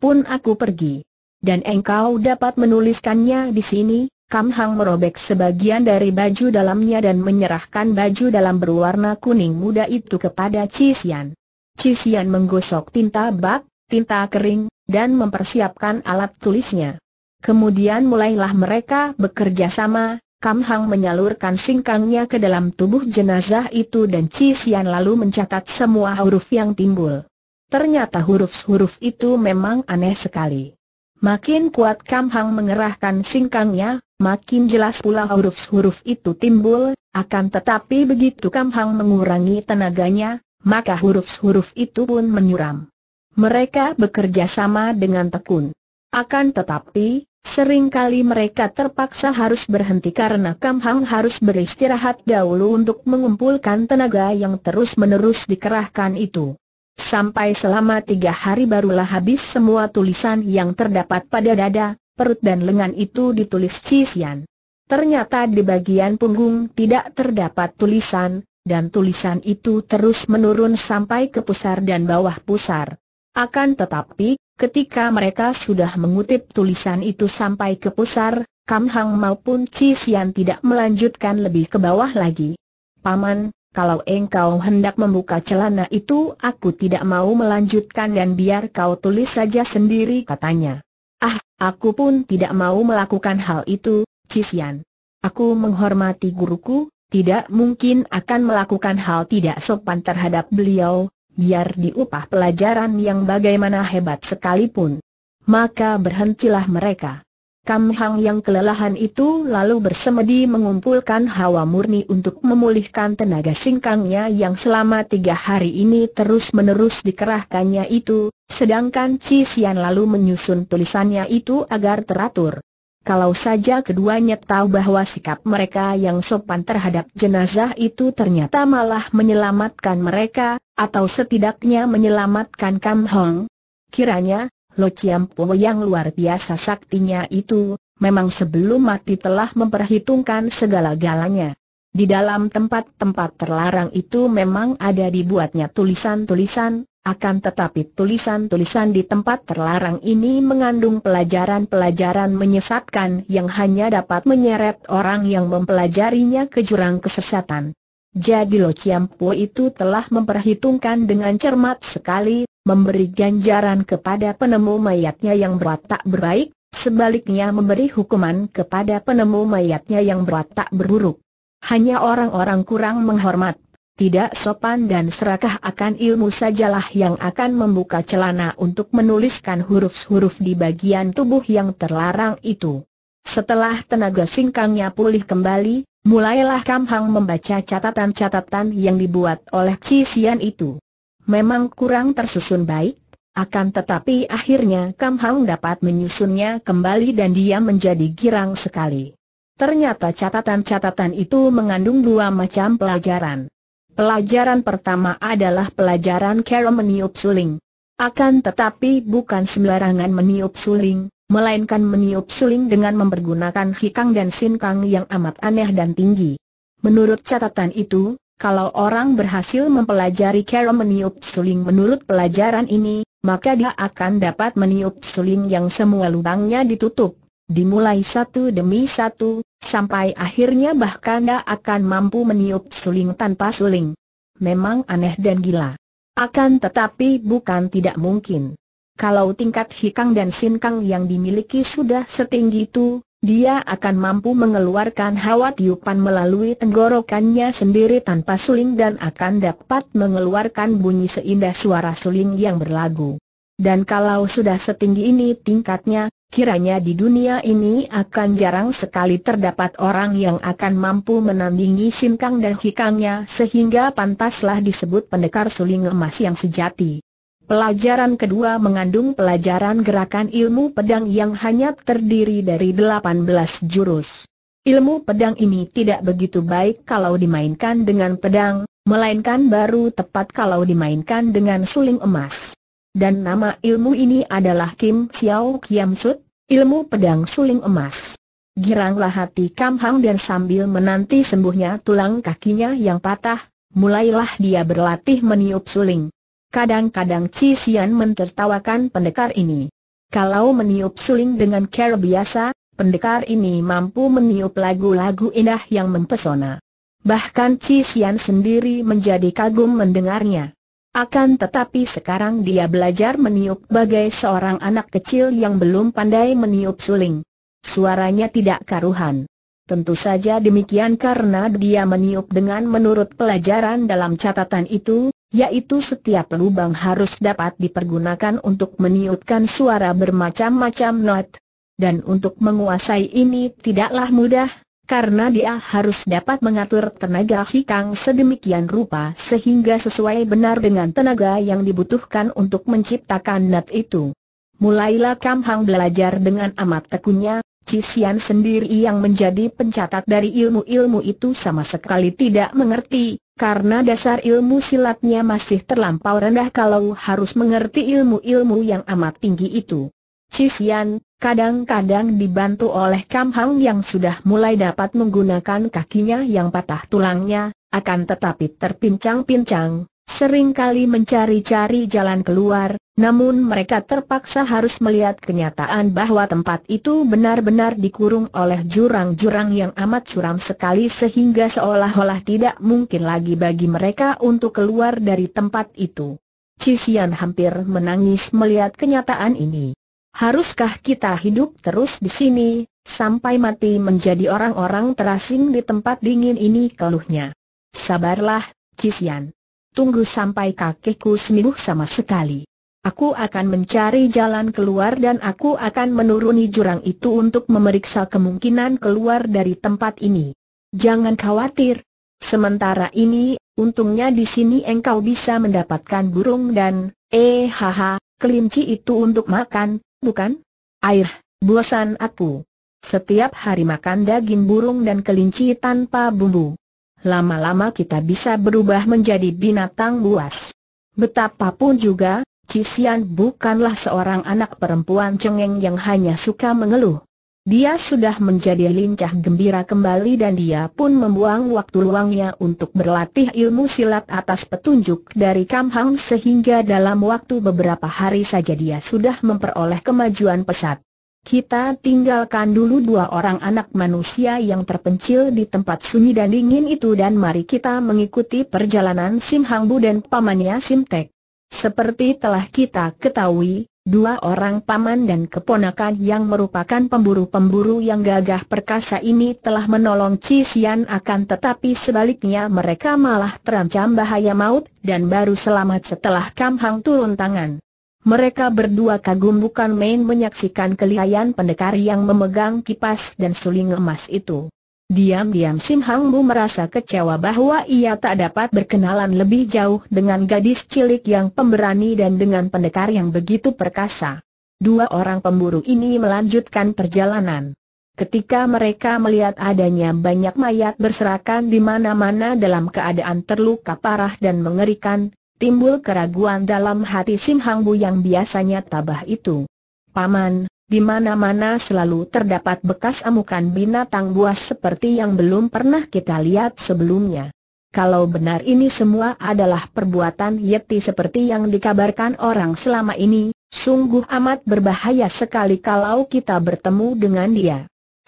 pun aku pergi. Dan engkau dapat menuliskannya di sini? Kam Hang merobek sebagian dari baju dalamnya dan menyerahkan baju dalam berwarna kuning muda itu kepada Cisian. Cisian menggosok tinta bak, tinta kering, dan mempersiapkan alat tulisnya. Kemudian mulailah mereka bekerja sama, Kam Hang menyalurkan singkangnya ke dalam tubuh jenazah itu dan Cisian lalu mencatat semua huruf yang timbul. Ternyata huruf-huruf itu memang aneh sekali. Makin kuat Kam Hang mengerahkan singkangnya, makin jelas pula huruf-huruf itu timbul, akan tetapi begitu Kam Hang mengurangi tenaganya, maka huruf-huruf itu pun menyuram. Mereka bekerja sama dengan tekun. Akan tetapi, seringkali mereka terpaksa harus berhenti karena Kam Hang harus beristirahat dahulu untuk mengumpulkan tenaga yang terus-menerus dikerahkan itu. Sampai selama tiga hari barulah habis semua tulisan yang terdapat pada dada, perut dan lengan itu ditulis Cisian. Ternyata di bagian punggung tidak terdapat tulisan, dan tulisan itu terus menurun sampai ke pusar dan bawah pusar. Akan tetapi, ketika mereka sudah mengutip tulisan itu sampai ke pusar, Kam Hang maupun Cisian tidak melanjutkan lebih ke bawah lagi. Paman, kalau engkau hendak membuka celana itu aku tidak mau melanjutkan dan biar kau tulis saja sendiri katanya. Ah, aku pun tidak mau melakukan hal itu, Cisian. Aku menghormati guruku, tidak mungkin akan melakukan hal tidak sopan terhadap beliau, biar diupah pelajaran yang bagaimana hebat sekalipun. Maka berhentilah mereka. Kam Hang yang kelelahan itu lalu bersemedi mengumpulkan hawa murni untuk memulihkan tenaga singkangnya yang selama tiga hari ini terus-menerus dikerahkannya itu, sedangkan Ci Sian lalu menyusun tulisannya itu agar teratur. Kalau saja keduanya tahu bahwa sikap mereka yang sopan terhadap jenazah itu ternyata malah menyelamatkan mereka, atau setidaknya menyelamatkan Kam Hong, kiranya Lo Chiam Po yang luar biasa saktinya itu, memang sebelum mati telah memperhitungkan segala galanya. Di dalam tempat-tempat terlarang itu memang ada dibuatnya tulisan-tulisan, akan tetapi tulisan-tulisan di tempat terlarang ini mengandung pelajaran-pelajaran menyesatkan yang hanya dapat menyeret orang yang mempelajarinya ke jurang kesesatan. Jadi Lo Chiam Po itu telah memperhitungkan dengan cermat sekali, memberi ganjaran kepada penemu mayatnya yang tak berbaik, sebaliknya memberi hukuman kepada penemu mayatnya yang tak berburuk. Hanya orang-orang kurang menghormat, tidak sopan dan serakah akan ilmu sajalah yang akan membuka celana untuk menuliskan huruf-huruf di bagian tubuh yang terlarang itu. Setelah tenaga singkangnya pulih kembali, mulailah Kamhang membaca catatan-catatan yang dibuat oleh Cisian itu memang kurang tersusun baik, akan tetapi akhirnya Kam Hang dapat menyusunnya kembali dan dia menjadi girang sekali. Ternyata catatan-catatan itu mengandung dua macam pelajaran. Pelajaran pertama adalah pelajaran cara meniup suling. Akan tetapi bukan sembarangan meniup suling, melainkan meniup suling dengan mempergunakan hikang dan sinkang yang amat aneh dan tinggi. Menurut catatan itu, kalau orang berhasil mempelajari cara meniup suling menurut pelajaran ini, maka dia akan dapat meniup suling yang semua lubangnya ditutup. Dimulai satu demi satu, sampai akhirnya bahkan dia akan mampu meniup suling tanpa suling. Memang aneh dan gila. Akan tetapi bukan tidak mungkin. Kalau tingkat Hikang dan Sinkang yang dimiliki sudah setinggi itu, dia akan mampu mengeluarkan hawa tiupan melalui tenggorokannya sendiri tanpa suling dan akan dapat mengeluarkan bunyi seindah suara suling yang berlagu. Dan kalau sudah setinggi ini tingkatnya, kiranya di dunia ini akan jarang sekali terdapat orang yang akan mampu menandingi Sinkang dan Hikangnya sehingga pantaslah disebut pendekar suling emas yang sejati. Pelajaran kedua mengandung pelajaran gerakan ilmu pedang yang hanya terdiri dari 18 jurus. Ilmu pedang ini tidak begitu baik kalau dimainkan dengan pedang, melainkan baru tepat kalau dimainkan dengan suling emas. Dan nama ilmu ini adalah Kim Xiao Kiam Sut, ilmu pedang suling emas. Giranglah hati Kam Hang dan sambil menanti sembuhnya tulang kakinya yang patah, mulailah dia berlatih meniup suling. Kadang-kadang Ci Xian mentertawakan pendekar ini. Kalau meniup suling dengan cara biasa, pendekar ini mampu meniup lagu-lagu indah yang mempesona. Bahkan Ci Xian sendiri menjadi kagum mendengarnya. Akan tetapi sekarang dia belajar meniup bagai seorang anak kecil yang belum pandai meniup suling. Suaranya tidak karuhan. Tentu saja demikian karena dia meniup dengan menurut pelajaran dalam catatan itu, yaitu setiap lubang harus dapat dipergunakan untuk meniupkan suara bermacam-macam not. Dan untuk menguasai ini tidaklah mudah, karena dia harus dapat mengatur tenaga hikang sedemikian rupa sehingga sesuai benar dengan tenaga yang dibutuhkan untuk menciptakan not itu. Mulailah Kam Hang belajar dengan amat tekunnya, Cisian sendiri yang menjadi pencatat dari ilmu-ilmu itu sama sekali tidak mengerti, karena dasar ilmu silatnya masih terlampau rendah kalau harus mengerti ilmu-ilmu yang amat tinggi itu. Cisian, kadang-kadang dibantu oleh Kam Hang yang sudah mulai dapat menggunakan kakinya yang patah tulangnya, akan tetapi terpincang-pincang, seringkali mencari-cari jalan keluar, namun mereka terpaksa harus melihat kenyataan bahwa tempat itu benar-benar dikurung oleh jurang-jurang yang amat curam sekali sehingga seolah-olah tidak mungkin lagi bagi mereka untuk keluar dari tempat itu. Cisian hampir menangis melihat kenyataan ini. Haruskah kita hidup terus di sini, sampai mati menjadi orang-orang terasing di tempat dingin ini keluhnya? Sabarlah, Cisian. Tunggu sampai kakekku sembuh sama sekali. Aku akan mencari jalan keluar dan aku akan menuruni jurang itu untuk memeriksa kemungkinan keluar dari tempat ini. Jangan khawatir. Sementara ini, untungnya di sini engkau bisa mendapatkan burung dan, eh haha, kelinci itu untuk makan, bukan? Air, bosan aku. Setiap hari makan daging burung dan kelinci tanpa bumbu lama-lama kita bisa berubah menjadi binatang buas. Betapapun juga, Cisian bukanlah seorang anak perempuan cengeng yang hanya suka mengeluh. Dia sudah menjadi lincah gembira kembali dan dia pun membuang waktu luangnya untuk berlatih ilmu silat atas petunjuk dari Kam Hang sehingga dalam waktu beberapa hari saja dia sudah memperoleh kemajuan pesat. Kita tinggalkan dulu dua orang anak manusia yang terpencil di tempat sunyi dan dingin itu dan mari kita mengikuti perjalanan Sim Hang Bu dan pamannya Sim Tek. Seperti telah kita ketahui, dua orang paman dan keponakan yang merupakan pemburu-pemburu yang gagah perkasa ini telah menolong Cisian akan tetapi sebaliknya mereka malah terancam bahaya maut dan baru selamat setelah Kamhang turun tangan. Mereka berdua kagum bukan main menyaksikan kelihayan pendekar yang memegang kipas dan suling emas itu. Diam-diam Sim Hang Bu merasa kecewa bahwa ia tak dapat berkenalan lebih jauh dengan gadis cilik yang pemberani dan dengan pendekar yang begitu perkasa. Dua orang pemburu ini melanjutkan perjalanan. Ketika mereka melihat adanya banyak mayat berserakan di mana-mana dalam keadaan terluka parah dan mengerikan, timbul keraguan dalam hati Sim Hang Bu yang biasanya tabah itu. Paman, di mana-mana selalu terdapat bekas amukan binatang buas seperti yang belum pernah kita lihat sebelumnya. Kalau benar ini semua adalah perbuatan Yeti seperti yang dikabarkan orang selama ini, sungguh amat berbahaya sekali kalau kita bertemu dengan dia.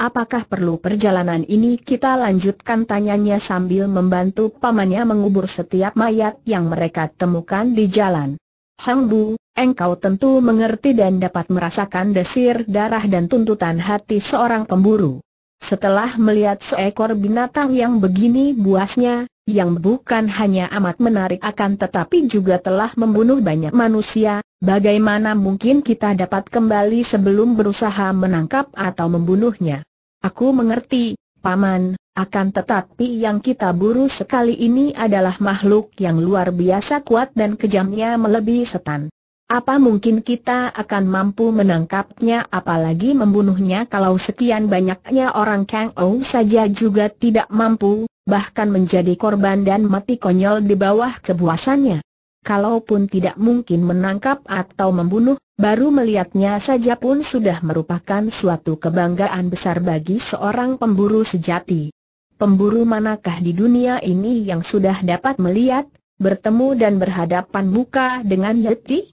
Apakah perlu perjalanan ini kita lanjutkan tanyanya sambil membantu pamannya mengubur setiap mayat yang mereka temukan di jalan. Hang Bu, engkau tentu mengerti dan dapat merasakan desir darah dan tuntutan hati seorang pemburu. Setelah melihat seekor binatang yang begini buasnya, yang bukan hanya amat menarik akan tetapi juga telah membunuh banyak manusia, bagaimana mungkin kita dapat kembali sebelum berusaha menangkap atau membunuhnya? Aku mengerti, Paman, akan tetapi yang kita buru sekali ini adalah makhluk yang luar biasa kuat dan kejamnya melebihi setan. Apa mungkin kita akan mampu menangkapnya apalagi membunuhnya kalau sekian banyaknya orang Kang Ou saja juga tidak mampu, bahkan menjadi korban dan mati konyol di bawah kebuasannya. Kalaupun tidak mungkin menangkap atau membunuh, baru melihatnya saja pun sudah merupakan suatu kebanggaan besar bagi seorang pemburu sejati. Pemburu manakah di dunia ini yang sudah dapat melihat, bertemu dan berhadapan muka dengan Yeti?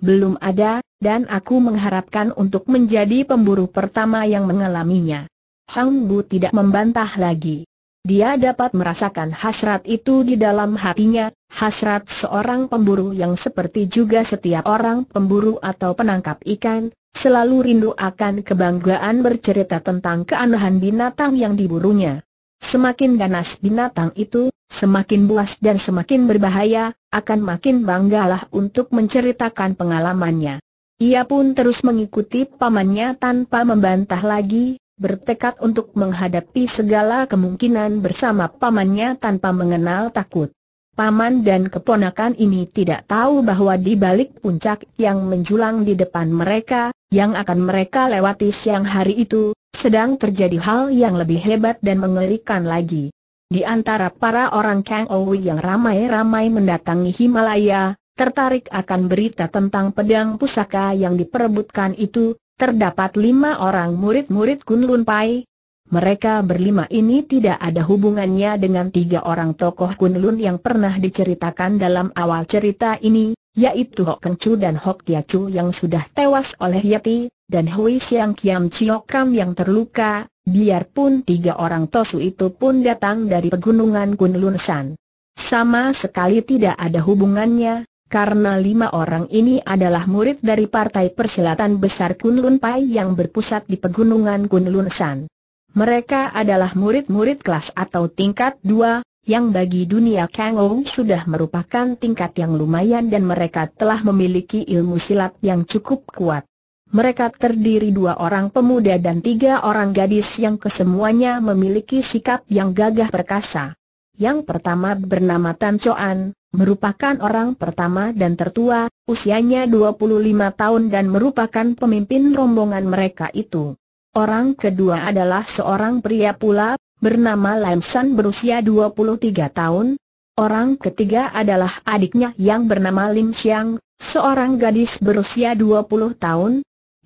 belum ada, dan aku mengharapkan untuk menjadi pemburu pertama yang mengalaminya. Hang Bu tidak membantah lagi. Dia dapat merasakan hasrat itu di dalam hatinya, hasrat seorang pemburu yang seperti juga setiap orang pemburu atau penangkap ikan, selalu rindu akan kebanggaan bercerita tentang keanehan binatang yang diburunya. Semakin ganas binatang itu, semakin buas dan semakin berbahaya, akan makin banggalah untuk menceritakan pengalamannya. Ia pun terus mengikuti pamannya tanpa membantah lagi, bertekad untuk menghadapi segala kemungkinan bersama pamannya tanpa mengenal takut. Paman dan keponakan ini tidak tahu bahwa di balik puncak yang menjulang di depan mereka, yang akan mereka lewati siang hari itu, sedang terjadi hal yang lebih hebat dan mengerikan lagi. Di antara para orang Kang Owi yang ramai-ramai mendatangi Himalaya, tertarik akan berita tentang pedang pusaka yang diperebutkan itu, terdapat lima orang murid-murid Kunlun Pai. Mereka berlima ini tidak ada hubungannya dengan tiga orang tokoh Kunlun yang pernah diceritakan dalam awal cerita ini, yaitu Hok Kencu dan Hok Tiacu yang sudah tewas oleh Yeti, dan Hui Xiang Kiam Chiokam yang terluka, biarpun tiga orang Tosu itu pun datang dari pegunungan Kunlun San. Sama sekali tidak ada hubungannya, karena lima orang ini adalah murid dari Partai Persilatan Besar Kunlun Pai yang berpusat di pegunungan Kunlun San. Mereka adalah murid-murid kelas atau tingkat dua, yang bagi dunia Kango sudah merupakan tingkat yang lumayan dan mereka telah memiliki ilmu silat yang cukup kuat. Mereka terdiri dua orang pemuda dan tiga orang gadis yang kesemuanya memiliki sikap yang gagah perkasa. Yang pertama bernama Tan Choan, merupakan orang pertama dan tertua, usianya 25 tahun dan merupakan pemimpin rombongan mereka itu. Orang kedua adalah seorang pria pula, bernama Lam San berusia 23 tahun. Orang ketiga adalah adiknya yang bernama Lim Siang, seorang gadis berusia 20 tahun,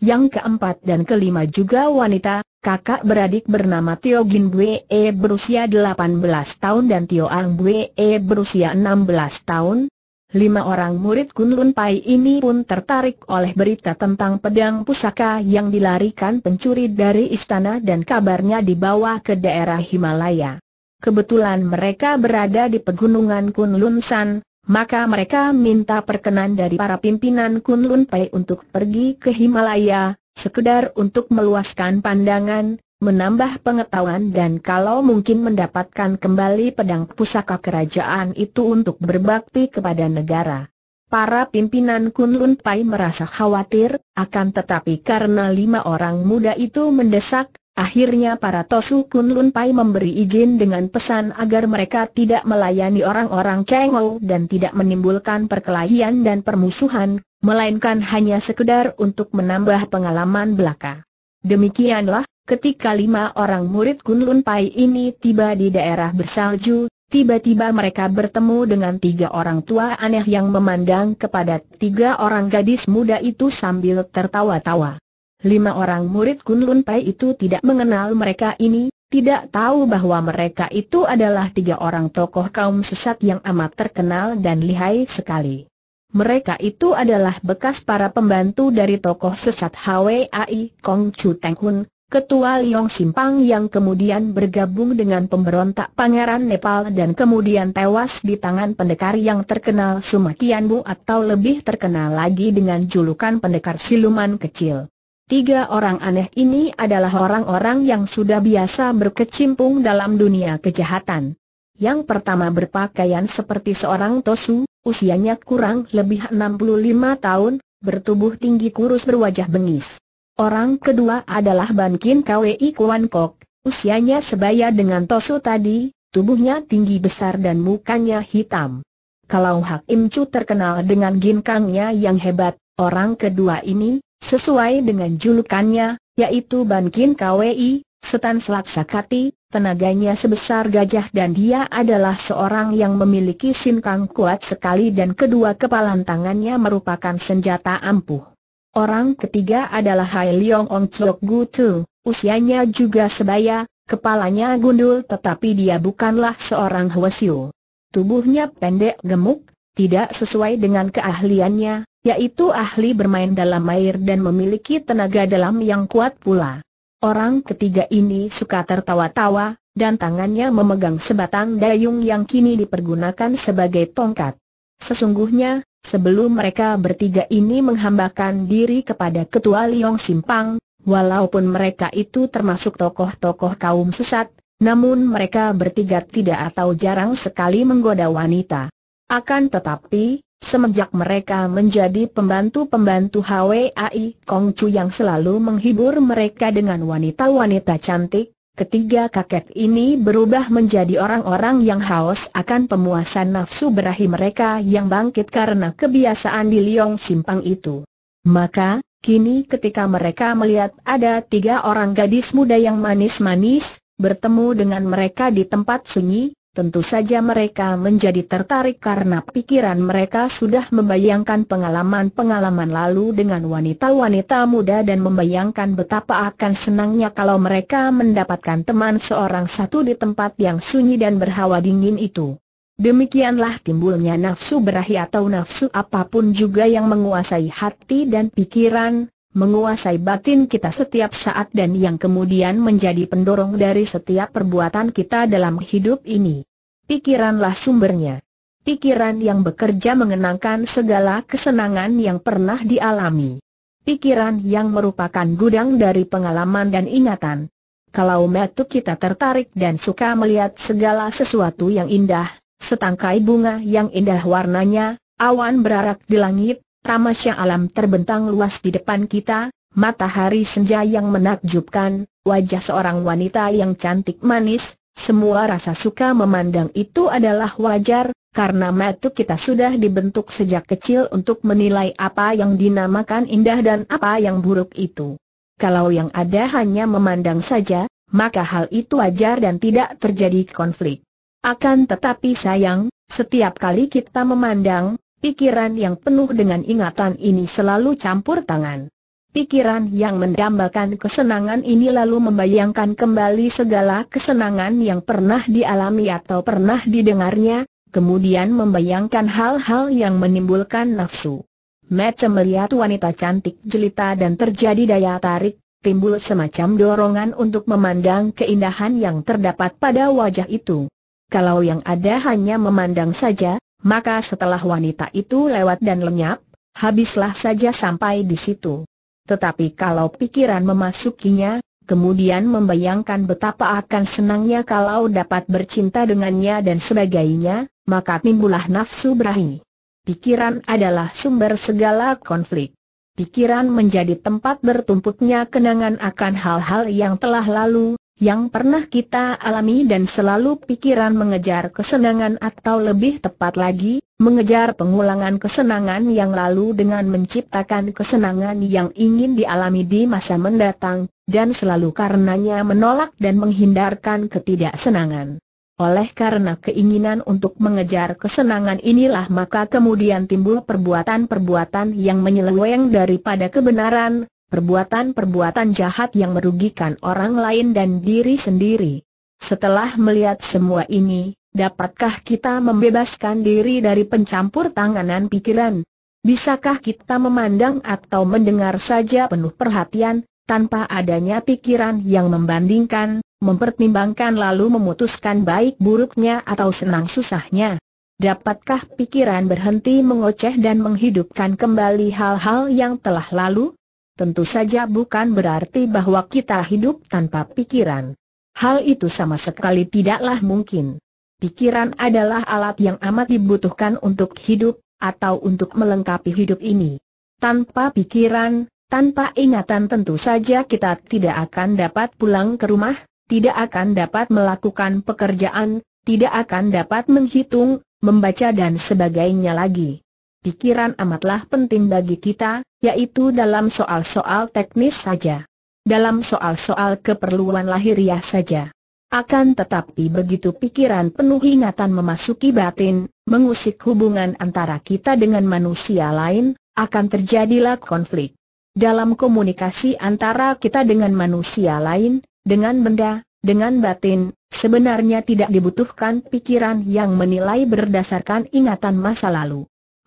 yang keempat dan kelima juga wanita, kakak beradik bernama Tio Gin Bue e, berusia 18 tahun dan Tio Ang Bue e, berusia 16 tahun. Lima orang murid Kun Pai ini pun tertarik oleh berita tentang pedang pusaka yang dilarikan pencuri dari istana dan kabarnya dibawa ke daerah Himalaya. Kebetulan mereka berada di pegunungan Kunlun San, maka mereka minta perkenan dari para pimpinan Kunlun Pei untuk pergi ke Himalaya, sekedar untuk meluaskan pandangan, menambah pengetahuan dan kalau mungkin mendapatkan kembali pedang pusaka kerajaan itu untuk berbakti kepada negara. Para pimpinan Kunlun Pai merasa khawatir, akan tetapi karena lima orang muda itu mendesak, Akhirnya para Tosu Kun Lun Pai memberi izin dengan pesan agar mereka tidak melayani orang-orang Kengol dan tidak menimbulkan perkelahian dan permusuhan, melainkan hanya sekedar untuk menambah pengalaman belaka. Demikianlah, ketika lima orang murid Kun Lun Pai ini tiba di daerah bersalju, tiba-tiba mereka bertemu dengan tiga orang tua aneh yang memandang kepada tiga orang gadis muda itu sambil tertawa-tawa. Lima orang murid Kunlun Pai itu tidak mengenal mereka ini, tidak tahu bahwa mereka itu adalah tiga orang tokoh kaum sesat yang amat terkenal dan lihai sekali. Mereka itu adalah bekas para pembantu dari tokoh sesat HWAI Kong Chu Teng Hun, Ketua Liong Simpang yang kemudian bergabung dengan pemberontak Pangeran Nepal dan kemudian tewas di tangan pendekar yang terkenal Sumakian Bu atau lebih terkenal lagi dengan julukan pendekar siluman kecil. Tiga orang aneh ini adalah orang-orang yang sudah biasa berkecimpung dalam dunia kejahatan. Yang pertama berpakaian seperti seorang tosu, usianya kurang lebih 65 tahun, bertubuh tinggi kurus berwajah bengis. Orang kedua adalah Ban Kin Kwei Kok, usianya sebaya dengan tosu tadi, tubuhnya tinggi besar dan mukanya hitam. Kalau Hak Im Chu terkenal dengan ginkangnya yang hebat, orang kedua ini, Sesuai dengan julukannya, yaitu Bankin KWI, Setan Selak Sakati, tenaganya sebesar gajah dan dia adalah seorang yang memiliki sinkang kuat sekali dan kedua kepalan tangannya merupakan senjata ampuh. Orang ketiga adalah Hai Leong Ong Chok Gu Tu, usianya juga sebaya, kepalanya gundul tetapi dia bukanlah seorang Hwasyu. Tubuhnya pendek gemuk, tidak sesuai dengan keahliannya, yaitu ahli bermain dalam air dan memiliki tenaga dalam yang kuat pula. Orang ketiga ini suka tertawa-tawa, dan tangannya memegang sebatang dayung yang kini dipergunakan sebagai tongkat. Sesungguhnya, sebelum mereka bertiga ini menghambakan diri kepada Ketua Liong Simpang, walaupun mereka itu termasuk tokoh-tokoh kaum sesat, namun mereka bertiga tidak atau jarang sekali menggoda wanita. Akan tetapi, Semenjak mereka menjadi pembantu-pembantu HWAI Kong Chu yang selalu menghibur mereka dengan wanita-wanita cantik, ketiga kakek ini berubah menjadi orang-orang yang haus akan pemuasan nafsu berahi mereka yang bangkit karena kebiasaan di Liong Simpang itu. Maka, kini ketika mereka melihat ada tiga orang gadis muda yang manis-manis, bertemu dengan mereka di tempat sunyi, Tentu saja mereka menjadi tertarik karena pikiran mereka sudah membayangkan pengalaman-pengalaman lalu dengan wanita-wanita muda dan membayangkan betapa akan senangnya kalau mereka mendapatkan teman seorang satu di tempat yang sunyi dan berhawa dingin itu. Demikianlah timbulnya nafsu berahi atau nafsu apapun juga yang menguasai hati dan pikiran, menguasai batin kita setiap saat dan yang kemudian menjadi pendorong dari setiap perbuatan kita dalam hidup ini. Pikiranlah sumbernya. Pikiran yang bekerja mengenangkan segala kesenangan yang pernah dialami. Pikiran yang merupakan gudang dari pengalaman dan ingatan. Kalau metu kita tertarik dan suka melihat segala sesuatu yang indah, setangkai bunga yang indah warnanya, awan berarak di langit, Tamasya alam terbentang luas di depan kita, matahari senja yang menakjubkan, wajah seorang wanita yang cantik manis, semua rasa suka memandang itu adalah wajar, karena mata kita sudah dibentuk sejak kecil untuk menilai apa yang dinamakan indah dan apa yang buruk itu. Kalau yang ada hanya memandang saja, maka hal itu wajar dan tidak terjadi konflik. Akan tetapi sayang, setiap kali kita memandang, Pikiran yang penuh dengan ingatan ini selalu campur tangan. Pikiran yang mendambakan kesenangan ini lalu membayangkan kembali segala kesenangan yang pernah dialami atau pernah didengarnya, kemudian membayangkan hal-hal yang menimbulkan nafsu. Mece melihat wanita cantik jelita dan terjadi daya tarik, timbul semacam dorongan untuk memandang keindahan yang terdapat pada wajah itu. Kalau yang ada hanya memandang saja, maka setelah wanita itu lewat dan lenyap, habislah saja sampai di situ. Tetapi kalau pikiran memasukinya, kemudian membayangkan betapa akan senangnya kalau dapat bercinta dengannya dan sebagainya, maka timbulah nafsu berahi. Pikiran adalah sumber segala konflik. Pikiran menjadi tempat bertumpuknya kenangan akan hal-hal yang telah lalu, yang pernah kita alami dan selalu pikiran mengejar kesenangan atau lebih tepat lagi, mengejar pengulangan kesenangan yang lalu dengan menciptakan kesenangan yang ingin dialami di masa mendatang, dan selalu karenanya menolak dan menghindarkan ketidaksenangan. Oleh karena keinginan untuk mengejar kesenangan inilah maka kemudian timbul perbuatan-perbuatan yang menyeleweng daripada kebenaran, perbuatan-perbuatan jahat yang merugikan orang lain dan diri sendiri. Setelah melihat semua ini, dapatkah kita membebaskan diri dari pencampur tanganan pikiran? Bisakah kita memandang atau mendengar saja penuh perhatian, tanpa adanya pikiran yang membandingkan, mempertimbangkan lalu memutuskan baik buruknya atau senang susahnya? Dapatkah pikiran berhenti mengoceh dan menghidupkan kembali hal-hal yang telah lalu? tentu saja bukan berarti bahwa kita hidup tanpa pikiran. Hal itu sama sekali tidaklah mungkin. Pikiran adalah alat yang amat dibutuhkan untuk hidup, atau untuk melengkapi hidup ini. Tanpa pikiran, tanpa ingatan tentu saja kita tidak akan dapat pulang ke rumah, tidak akan dapat melakukan pekerjaan, tidak akan dapat menghitung, membaca dan sebagainya lagi pikiran amatlah penting bagi kita, yaitu dalam soal-soal teknis saja. Dalam soal-soal keperluan lahiriah saja. Akan tetapi begitu pikiran penuh ingatan memasuki batin, mengusik hubungan antara kita dengan manusia lain, akan terjadilah konflik. Dalam komunikasi antara kita dengan manusia lain, dengan benda, dengan batin, sebenarnya tidak dibutuhkan pikiran yang menilai berdasarkan ingatan masa lalu.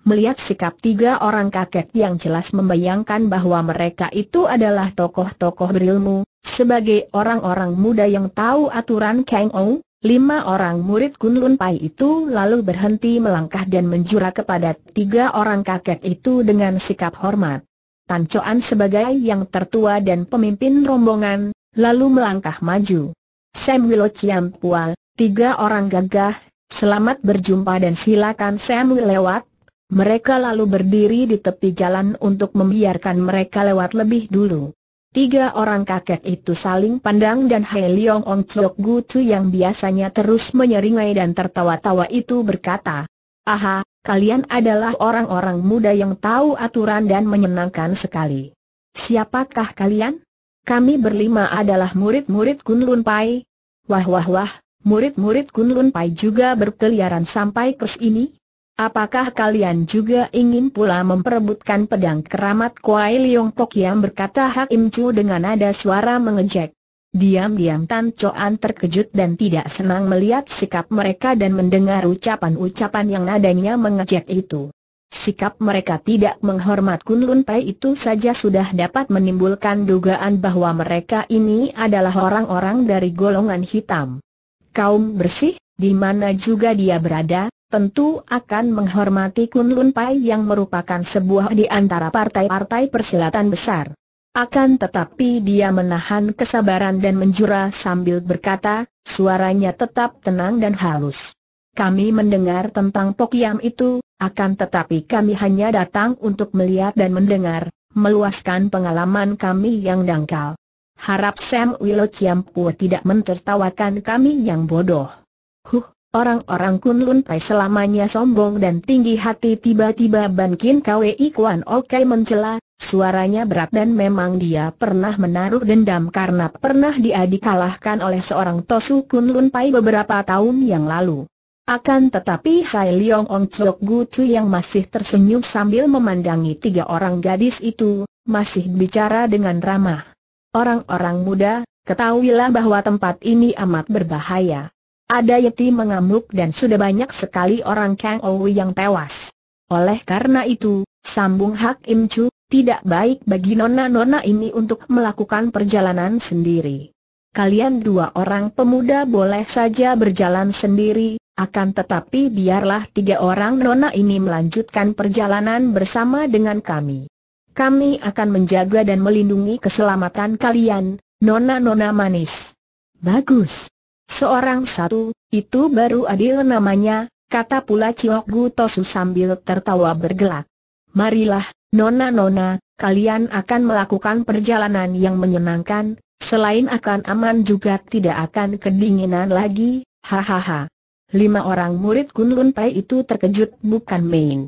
Melihat sikap tiga orang kakek yang jelas membayangkan bahwa mereka itu adalah tokoh-tokoh berilmu, sebagai orang-orang muda yang tahu aturan Kang Ou, lima orang murid Kun Lun Pai itu lalu berhenti melangkah dan menjura kepada tiga orang kakek itu dengan sikap hormat. Tan Choan sebagai yang tertua dan pemimpin rombongan, lalu melangkah maju. Sam Wilo Chiam Pual, tiga orang gagah, selamat berjumpa dan silakan Sam lewat, mereka lalu berdiri di tepi jalan untuk membiarkan mereka lewat lebih dulu. Tiga orang kakek itu saling pandang dan Hai Leong Ong Chok Gu Chu yang biasanya terus menyeringai dan tertawa-tawa itu berkata, Aha, kalian adalah orang-orang muda yang tahu aturan dan menyenangkan sekali. Siapakah kalian? Kami berlima adalah murid-murid Kun Lun Pai. Wah wah wah, murid-murid Kun Lun Pai juga berkeliaran sampai ke sini? Apakah kalian juga ingin pula memperebutkan pedang keramat Kuai Liong Pok yang berkata Hak Im Chu dengan nada suara mengejek? Diam-diam Tan Choan terkejut dan tidak senang melihat sikap mereka dan mendengar ucapan-ucapan yang nadanya mengejek itu. Sikap mereka tidak menghormat Kun Lun Pai itu saja sudah dapat menimbulkan dugaan bahwa mereka ini adalah orang-orang dari golongan hitam. Kaum bersih, di mana juga dia berada, tentu akan menghormati Kunlun Pai yang merupakan sebuah di antara partai-partai persilatan besar. Akan tetapi dia menahan kesabaran dan menjura sambil berkata, suaranya tetap tenang dan halus. Kami mendengar tentang Pokyam itu, akan tetapi kami hanya datang untuk melihat dan mendengar, meluaskan pengalaman kami yang dangkal. Harap Sam Willow Chiampua tidak mentertawakan kami yang bodoh. Huh, Orang-orang Kunlun Pai selamanya sombong dan tinggi hati tiba-tiba Ban Kin Kwe Kuan Oke mencela, suaranya berat dan memang dia pernah menaruh dendam karena pernah dia dikalahkan oleh seorang Tosu Kunlun Pai beberapa tahun yang lalu. Akan tetapi Hai Leong Ong Chok Gu Chu yang masih tersenyum sambil memandangi tiga orang gadis itu, masih bicara dengan ramah. Orang-orang muda, ketahuilah bahwa tempat ini amat berbahaya. Ada Yeti mengamuk dan sudah banyak sekali orang Kang Ou yang tewas. Oleh karena itu, sambung Hak Im Chu, tidak baik bagi nona-nona ini untuk melakukan perjalanan sendiri. Kalian dua orang pemuda boleh saja berjalan sendiri, akan tetapi biarlah tiga orang nona ini melanjutkan perjalanan bersama dengan kami. Kami akan menjaga dan melindungi keselamatan kalian, nona-nona manis. Bagus. Seorang satu, itu baru adil namanya, kata pula Ciok Gutosu sambil tertawa bergelak. Marilah, nona-nona, kalian akan melakukan perjalanan yang menyenangkan, selain akan aman juga tidak akan kedinginan lagi, hahaha. Lima orang murid Kunlun Pai itu terkejut bukan main.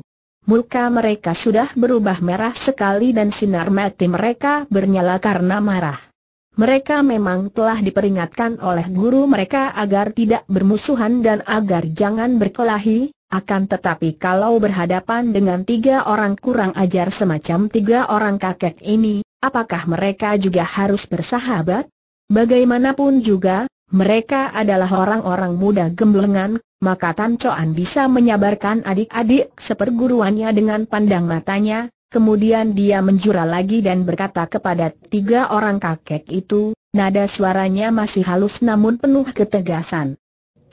Muka mereka sudah berubah merah sekali dan sinar mati mereka bernyala karena marah mereka memang telah diperingatkan oleh guru mereka agar tidak bermusuhan dan agar jangan berkelahi, akan tetapi kalau berhadapan dengan tiga orang kurang ajar semacam tiga orang kakek ini, apakah mereka juga harus bersahabat? Bagaimanapun juga, mereka adalah orang-orang muda gemblengan, maka Tan Coan bisa menyabarkan adik-adik seperguruannya dengan pandang matanya, Kemudian dia menjura lagi dan berkata kepada tiga orang kakek itu, nada suaranya masih halus namun penuh ketegasan.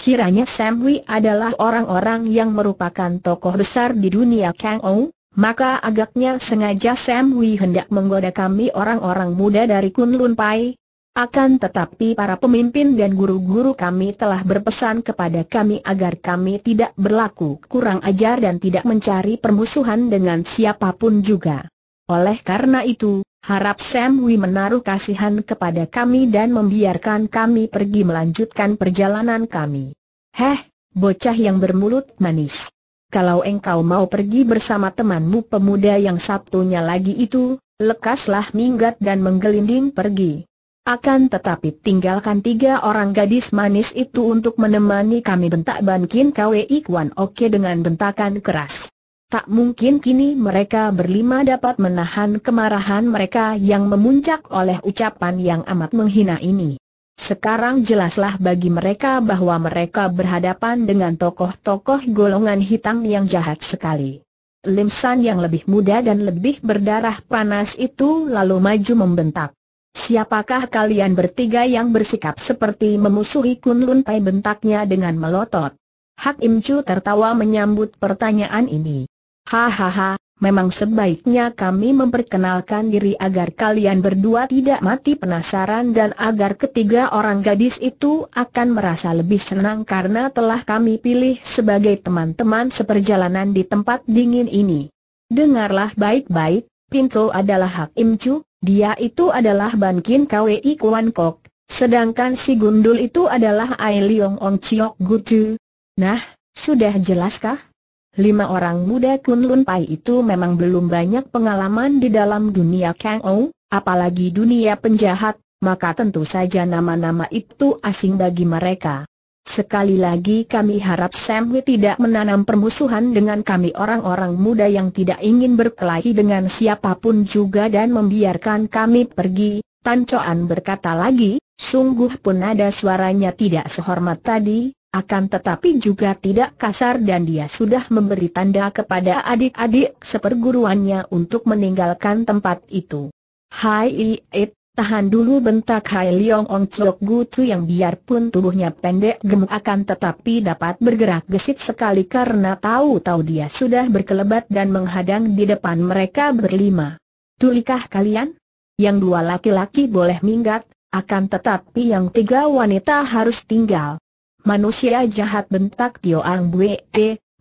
Kiranya Sam Hui adalah orang-orang yang merupakan tokoh besar di dunia Kang Ou, maka agaknya sengaja Sam Hui hendak menggoda kami orang-orang muda dari Kunlun Pai, akan tetapi para pemimpin dan guru-guru kami telah berpesan kepada kami agar kami tidak berlaku kurang ajar dan tidak mencari permusuhan dengan siapapun juga. Oleh karena itu, harap Sam Wi menaruh kasihan kepada kami dan membiarkan kami pergi melanjutkan perjalanan kami. Heh, bocah yang bermulut manis. Kalau engkau mau pergi bersama temanmu pemuda yang Sabtunya lagi itu, lekaslah minggat dan menggelinding pergi. Akan tetapi tinggalkan tiga orang gadis manis itu untuk menemani kami bentak Ban Kin Kwei Kwan Oke dengan bentakan keras. Tak mungkin kini mereka berlima dapat menahan kemarahan mereka yang memuncak oleh ucapan yang amat menghina ini. Sekarang jelaslah bagi mereka bahwa mereka berhadapan dengan tokoh-tokoh golongan hitam yang jahat sekali. Lim yang lebih muda dan lebih berdarah panas itu lalu maju membentak. Siapakah kalian bertiga yang bersikap seperti memusuhi Kun Lun Pai bentaknya dengan melotot? Hak Im Chu tertawa menyambut pertanyaan ini. Hahaha, memang sebaiknya kami memperkenalkan diri agar kalian berdua tidak mati penasaran dan agar ketiga orang gadis itu akan merasa lebih senang karena telah kami pilih sebagai teman-teman seperjalanan di tempat dingin ini. Dengarlah baik-baik, Pinto adalah Hak Im Chu, dia itu adalah Ban Kin Kwei Kuan Kok, sedangkan si Gundul itu adalah Ai Liong Ong Chiok Gutu. Nah, sudah jelaskah? Lima orang muda Kunlun Pai itu memang belum banyak pengalaman di dalam dunia Kang Ou, apalagi dunia penjahat, maka tentu saja nama-nama itu asing bagi mereka. Sekali lagi kami harap Samwi tidak menanam permusuhan dengan kami orang-orang muda yang tidak ingin berkelahi dengan siapapun juga dan membiarkan kami pergi. Tan berkata lagi, sungguh pun ada suaranya tidak sehormat tadi, akan tetapi juga tidak kasar dan dia sudah memberi tanda kepada adik-adik seperguruannya untuk meninggalkan tempat itu. Hai It, Tahan dulu bentak Hai Leong Ong Chok Tu yang biarpun tubuhnya pendek gemuk akan tetapi dapat bergerak gesit sekali karena tahu-tahu dia sudah berkelebat dan menghadang di depan mereka berlima. Tulikah kalian? Yang dua laki-laki boleh minggat, akan tetapi yang tiga wanita harus tinggal. Manusia jahat bentak Tio Ang Bue,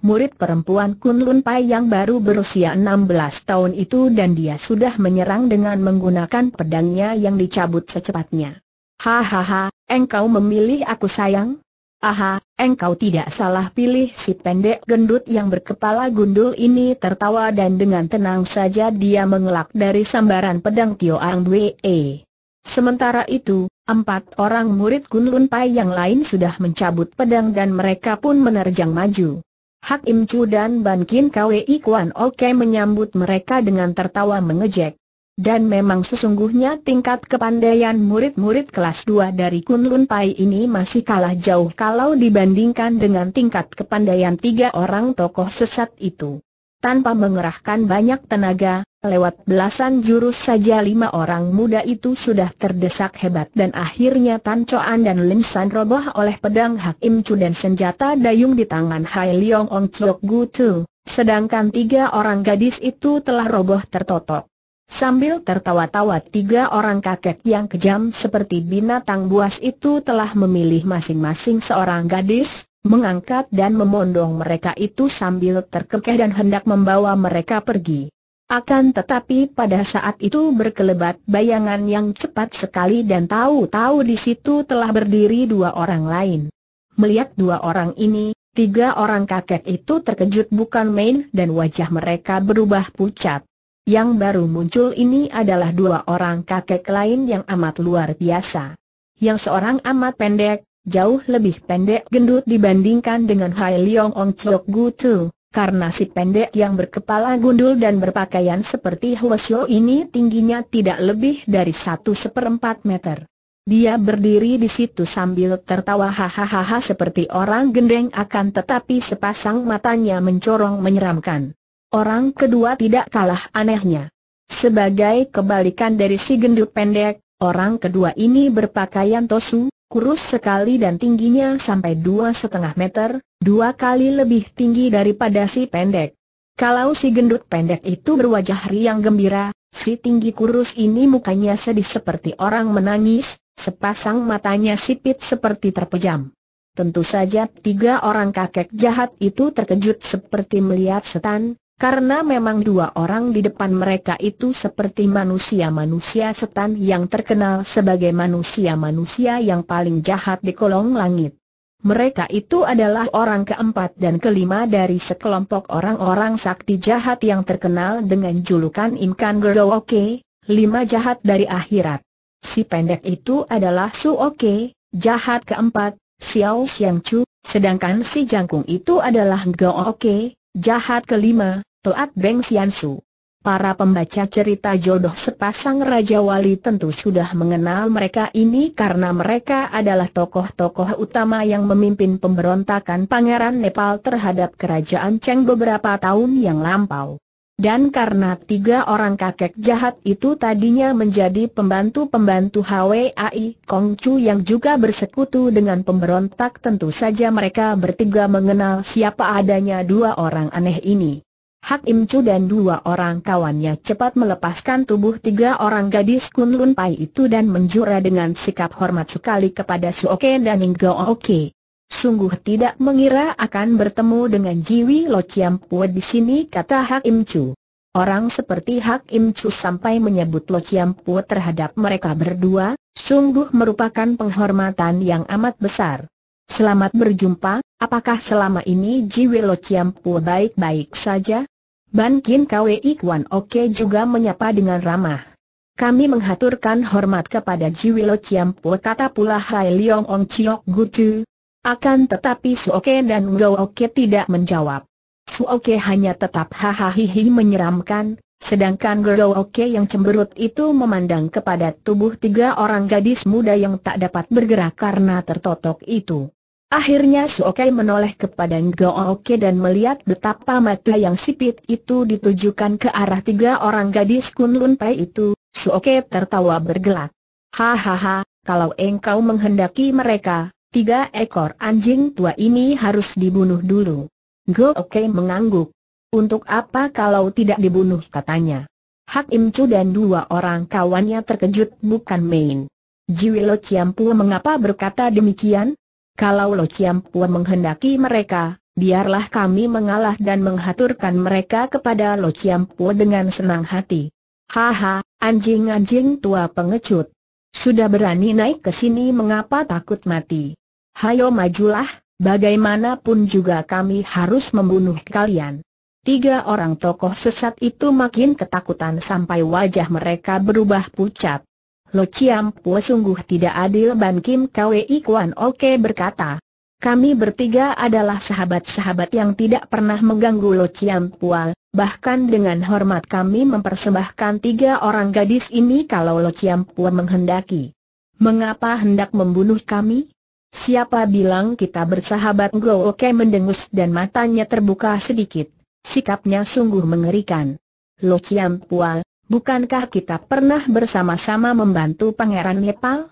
murid perempuan Kun Lun Pai yang baru berusia 16 tahun itu dan dia sudah menyerang dengan menggunakan pedangnya yang dicabut secepatnya. Hahaha, engkau memilih aku sayang? Aha, engkau tidak salah pilih si pendek gendut yang berkepala gundul ini tertawa dan dengan tenang saja dia mengelak dari sambaran pedang Tio Ang Bwe. Sementara itu, empat orang murid Kun Lun Pai yang lain sudah mencabut pedang dan mereka pun menerjang maju. Hak Im Chu dan Ban Kin Kwei Kuan Oke menyambut mereka dengan tertawa mengejek. Dan memang sesungguhnya tingkat kepandaian murid-murid kelas 2 dari Kunlun Pai ini masih kalah jauh kalau dibandingkan dengan tingkat kepandaian tiga orang tokoh sesat itu. Tanpa mengerahkan banyak tenaga, lewat belasan jurus saja lima orang muda itu sudah terdesak hebat dan akhirnya Tan Coan dan Lim San roboh oleh pedang Hakim Chu dan senjata dayung di tangan Hai Leong Ong Chok Gu Tu, sedangkan tiga orang gadis itu telah roboh tertotok. Sambil tertawa-tawa tiga orang kakek yang kejam seperti binatang buas itu telah memilih masing-masing seorang gadis, mengangkat dan memondong mereka itu sambil terkekeh dan hendak membawa mereka pergi. Akan tetapi pada saat itu berkelebat bayangan yang cepat sekali dan tahu-tahu di situ telah berdiri dua orang lain. Melihat dua orang ini, tiga orang kakek itu terkejut bukan main dan wajah mereka berubah pucat. Yang baru muncul ini adalah dua orang kakek lain yang amat luar biasa. Yang seorang amat pendek, jauh lebih pendek gendut dibandingkan dengan Hai Leong Ong Chok Gu Tu. Karena si pendek yang berkepala gundul dan berpakaian seperti Huasyo ini tingginya tidak lebih dari satu seperempat meter. Dia berdiri di situ sambil tertawa hahaha seperti orang gendeng akan tetapi sepasang matanya mencorong menyeramkan. Orang kedua tidak kalah anehnya. Sebagai kebalikan dari si gendut pendek, orang kedua ini berpakaian tosu, kurus sekali dan tingginya sampai dua setengah meter, dua kali lebih tinggi daripada si pendek. Kalau si gendut pendek itu berwajah riang gembira, si tinggi kurus ini mukanya sedih seperti orang menangis, sepasang matanya sipit seperti terpejam. Tentu saja tiga orang kakek jahat itu terkejut seperti melihat setan, karena memang dua orang di depan mereka itu seperti manusia-manusia setan yang terkenal sebagai manusia-manusia yang paling jahat di kolong langit. Mereka itu adalah orang keempat dan kelima dari sekelompok orang-orang sakti jahat yang terkenal dengan julukan Imkan Gerooke, lima jahat dari akhirat. Si pendek itu adalah Su Oke, jahat keempat, Xiao Xiang Chu, sedangkan si jangkung itu adalah Oke, jahat kelima, Toat Beng Siansu. Para pembaca cerita jodoh sepasang Raja Wali tentu sudah mengenal mereka ini karena mereka adalah tokoh-tokoh utama yang memimpin pemberontakan Pangeran Nepal terhadap Kerajaan Cheng beberapa tahun yang lampau. Dan karena tiga orang kakek jahat itu tadinya menjadi pembantu-pembantu HWAI Kong Chu yang juga bersekutu dengan pemberontak tentu saja mereka bertiga mengenal siapa adanya dua orang aneh ini. Hak Im Chu dan dua orang kawannya cepat melepaskan tubuh tiga orang gadis Lun Pai itu dan menjura dengan sikap hormat sekali kepada Oke dan Inggo Oke. Sungguh tidak mengira akan bertemu dengan Jiwi Lo Chiam Pue di sini kata Hak Im Chu. Orang seperti Hak Im Chu sampai menyebut Lo Chiam Pue terhadap mereka berdua, sungguh merupakan penghormatan yang amat besar. Selamat berjumpa, apakah selama ini Jiwi Lo Chiam Pue baik-baik saja? Ban Kin Kwei Kwan Oke juga menyapa dengan ramah. Kami menghaturkan hormat kepada Chiam Chiampo kata pula Hai Leong Ong Chiok Gutu. Akan tetapi Su Oke dan Ngo Oke tidak menjawab. Su Oke hanya tetap hahaha menyeramkan, Sedangkan Ngo Oke yang cemberut itu memandang kepada tubuh tiga orang gadis muda yang tak dapat bergerak karena tertotok itu. Akhirnya Suokai menoleh kepada Ngooke dan melihat betapa mata yang sipit itu ditujukan ke arah tiga orang gadis Kunlun Pai itu, Suokai tertawa bergelak. Hahaha, kalau engkau menghendaki mereka, tiga ekor anjing tua ini harus dibunuh dulu. Ngooke mengangguk. Untuk apa kalau tidak dibunuh katanya. Hak Im Chu dan dua orang kawannya terkejut bukan main. Jiwilo Ciampu mengapa berkata demikian? Kalau Lo Chiam Pua menghendaki mereka, biarlah kami mengalah dan menghaturkan mereka kepada Lo Chiam Pua dengan senang hati. Haha, anjing-anjing tua pengecut. Sudah berani naik ke sini mengapa takut mati? Hayo majulah, bagaimanapun juga kami harus membunuh kalian. Tiga orang tokoh sesat itu makin ketakutan sampai wajah mereka berubah pucat. Lo Chiam Po sungguh tidak adil Ban Kim Kwi Kuan Oke berkata. Kami bertiga adalah sahabat-sahabat yang tidak pernah mengganggu Lo Chiam Pual, bahkan dengan hormat kami mempersembahkan tiga orang gadis ini kalau Lo Chiam Pual menghendaki. Mengapa hendak membunuh kami? Siapa bilang kita bersahabat Go Oke mendengus dan matanya terbuka sedikit. Sikapnya sungguh mengerikan. Lo Chiam Pual, Bukankah kita pernah bersama-sama membantu Pangeran Nepal?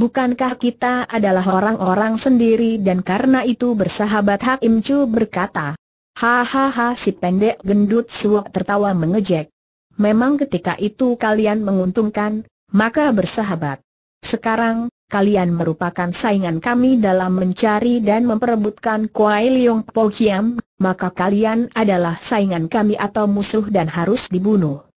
Bukankah kita adalah orang-orang sendiri dan karena itu bersahabat Hakim Chu berkata. Hahaha si pendek gendut suak tertawa mengejek. Memang ketika itu kalian menguntungkan, maka bersahabat. Sekarang, kalian merupakan saingan kami dalam mencari dan memperebutkan Kuai Leong Po Hiam, maka kalian adalah saingan kami atau musuh dan harus dibunuh.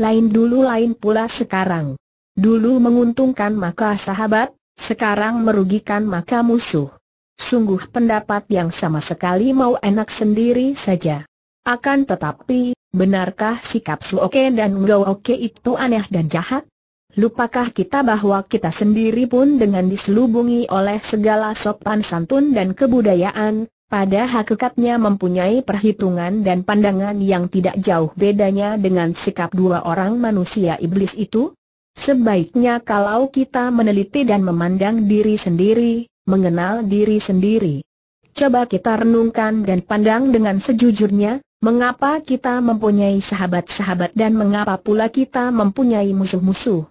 Lain dulu lain pula sekarang. Dulu menguntungkan maka sahabat, sekarang merugikan maka musuh. Sungguh pendapat yang sama sekali mau enak sendiri saja. Akan tetapi, benarkah sikap Suoke dan Ngooke itu aneh dan jahat? Lupakah kita bahwa kita sendiri pun dengan diselubungi oleh segala sopan santun dan kebudayaan, pada hakikatnya mempunyai perhitungan dan pandangan yang tidak jauh bedanya dengan sikap dua orang manusia iblis itu? Sebaiknya kalau kita meneliti dan memandang diri sendiri, mengenal diri sendiri. Coba kita renungkan dan pandang dengan sejujurnya, mengapa kita mempunyai sahabat-sahabat dan mengapa pula kita mempunyai musuh-musuh.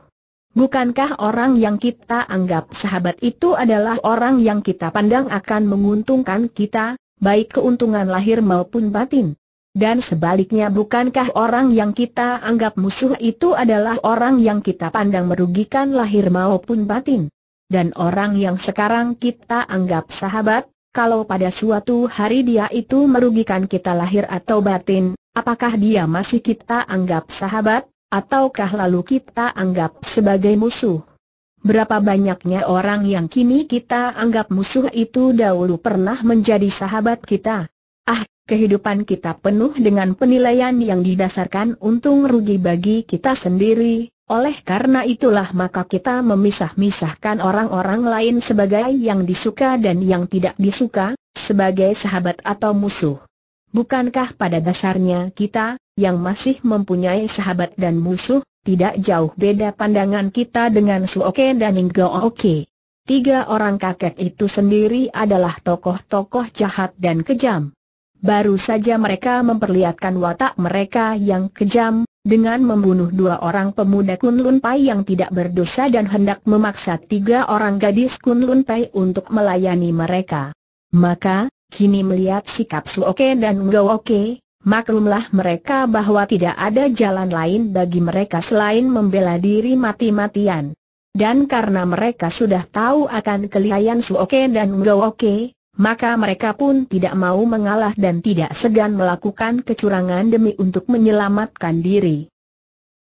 Bukankah orang yang kita anggap sahabat itu adalah orang yang kita pandang akan menguntungkan kita, baik keuntungan lahir maupun batin? Dan sebaliknya bukankah orang yang kita anggap musuh itu adalah orang yang kita pandang merugikan lahir maupun batin? Dan orang yang sekarang kita anggap sahabat, kalau pada suatu hari dia itu merugikan kita lahir atau batin, apakah dia masih kita anggap sahabat? Ataukah lalu kita anggap sebagai musuh? Berapa banyaknya orang yang kini kita anggap musuh itu dahulu pernah menjadi sahabat kita? Ah, kehidupan kita penuh dengan penilaian yang didasarkan untung rugi bagi kita sendiri. Oleh karena itulah maka kita memisah-misahkan orang-orang lain sebagai yang disuka dan yang tidak disuka, sebagai sahabat atau musuh. Bukankah pada dasarnya kita, yang masih mempunyai sahabat dan musuh, tidak jauh beda pandangan kita dengan Suoke dan Inggo Oke? Tiga orang kakek itu sendiri adalah tokoh-tokoh jahat dan kejam. Baru saja mereka memperlihatkan watak mereka yang kejam, dengan membunuh dua orang pemuda Kunlun Pai yang tidak berdosa dan hendak memaksa tiga orang gadis Kunlun Pai untuk melayani mereka. Maka, Kini melihat sikap Oke dan Ngo Oke, maklumlah mereka bahwa tidak ada jalan lain bagi mereka selain membela diri mati-matian. Dan karena mereka sudah tahu akan kelihayan Oke dan Ngo Oke, maka mereka pun tidak mau mengalah dan tidak segan melakukan kecurangan demi untuk menyelamatkan diri.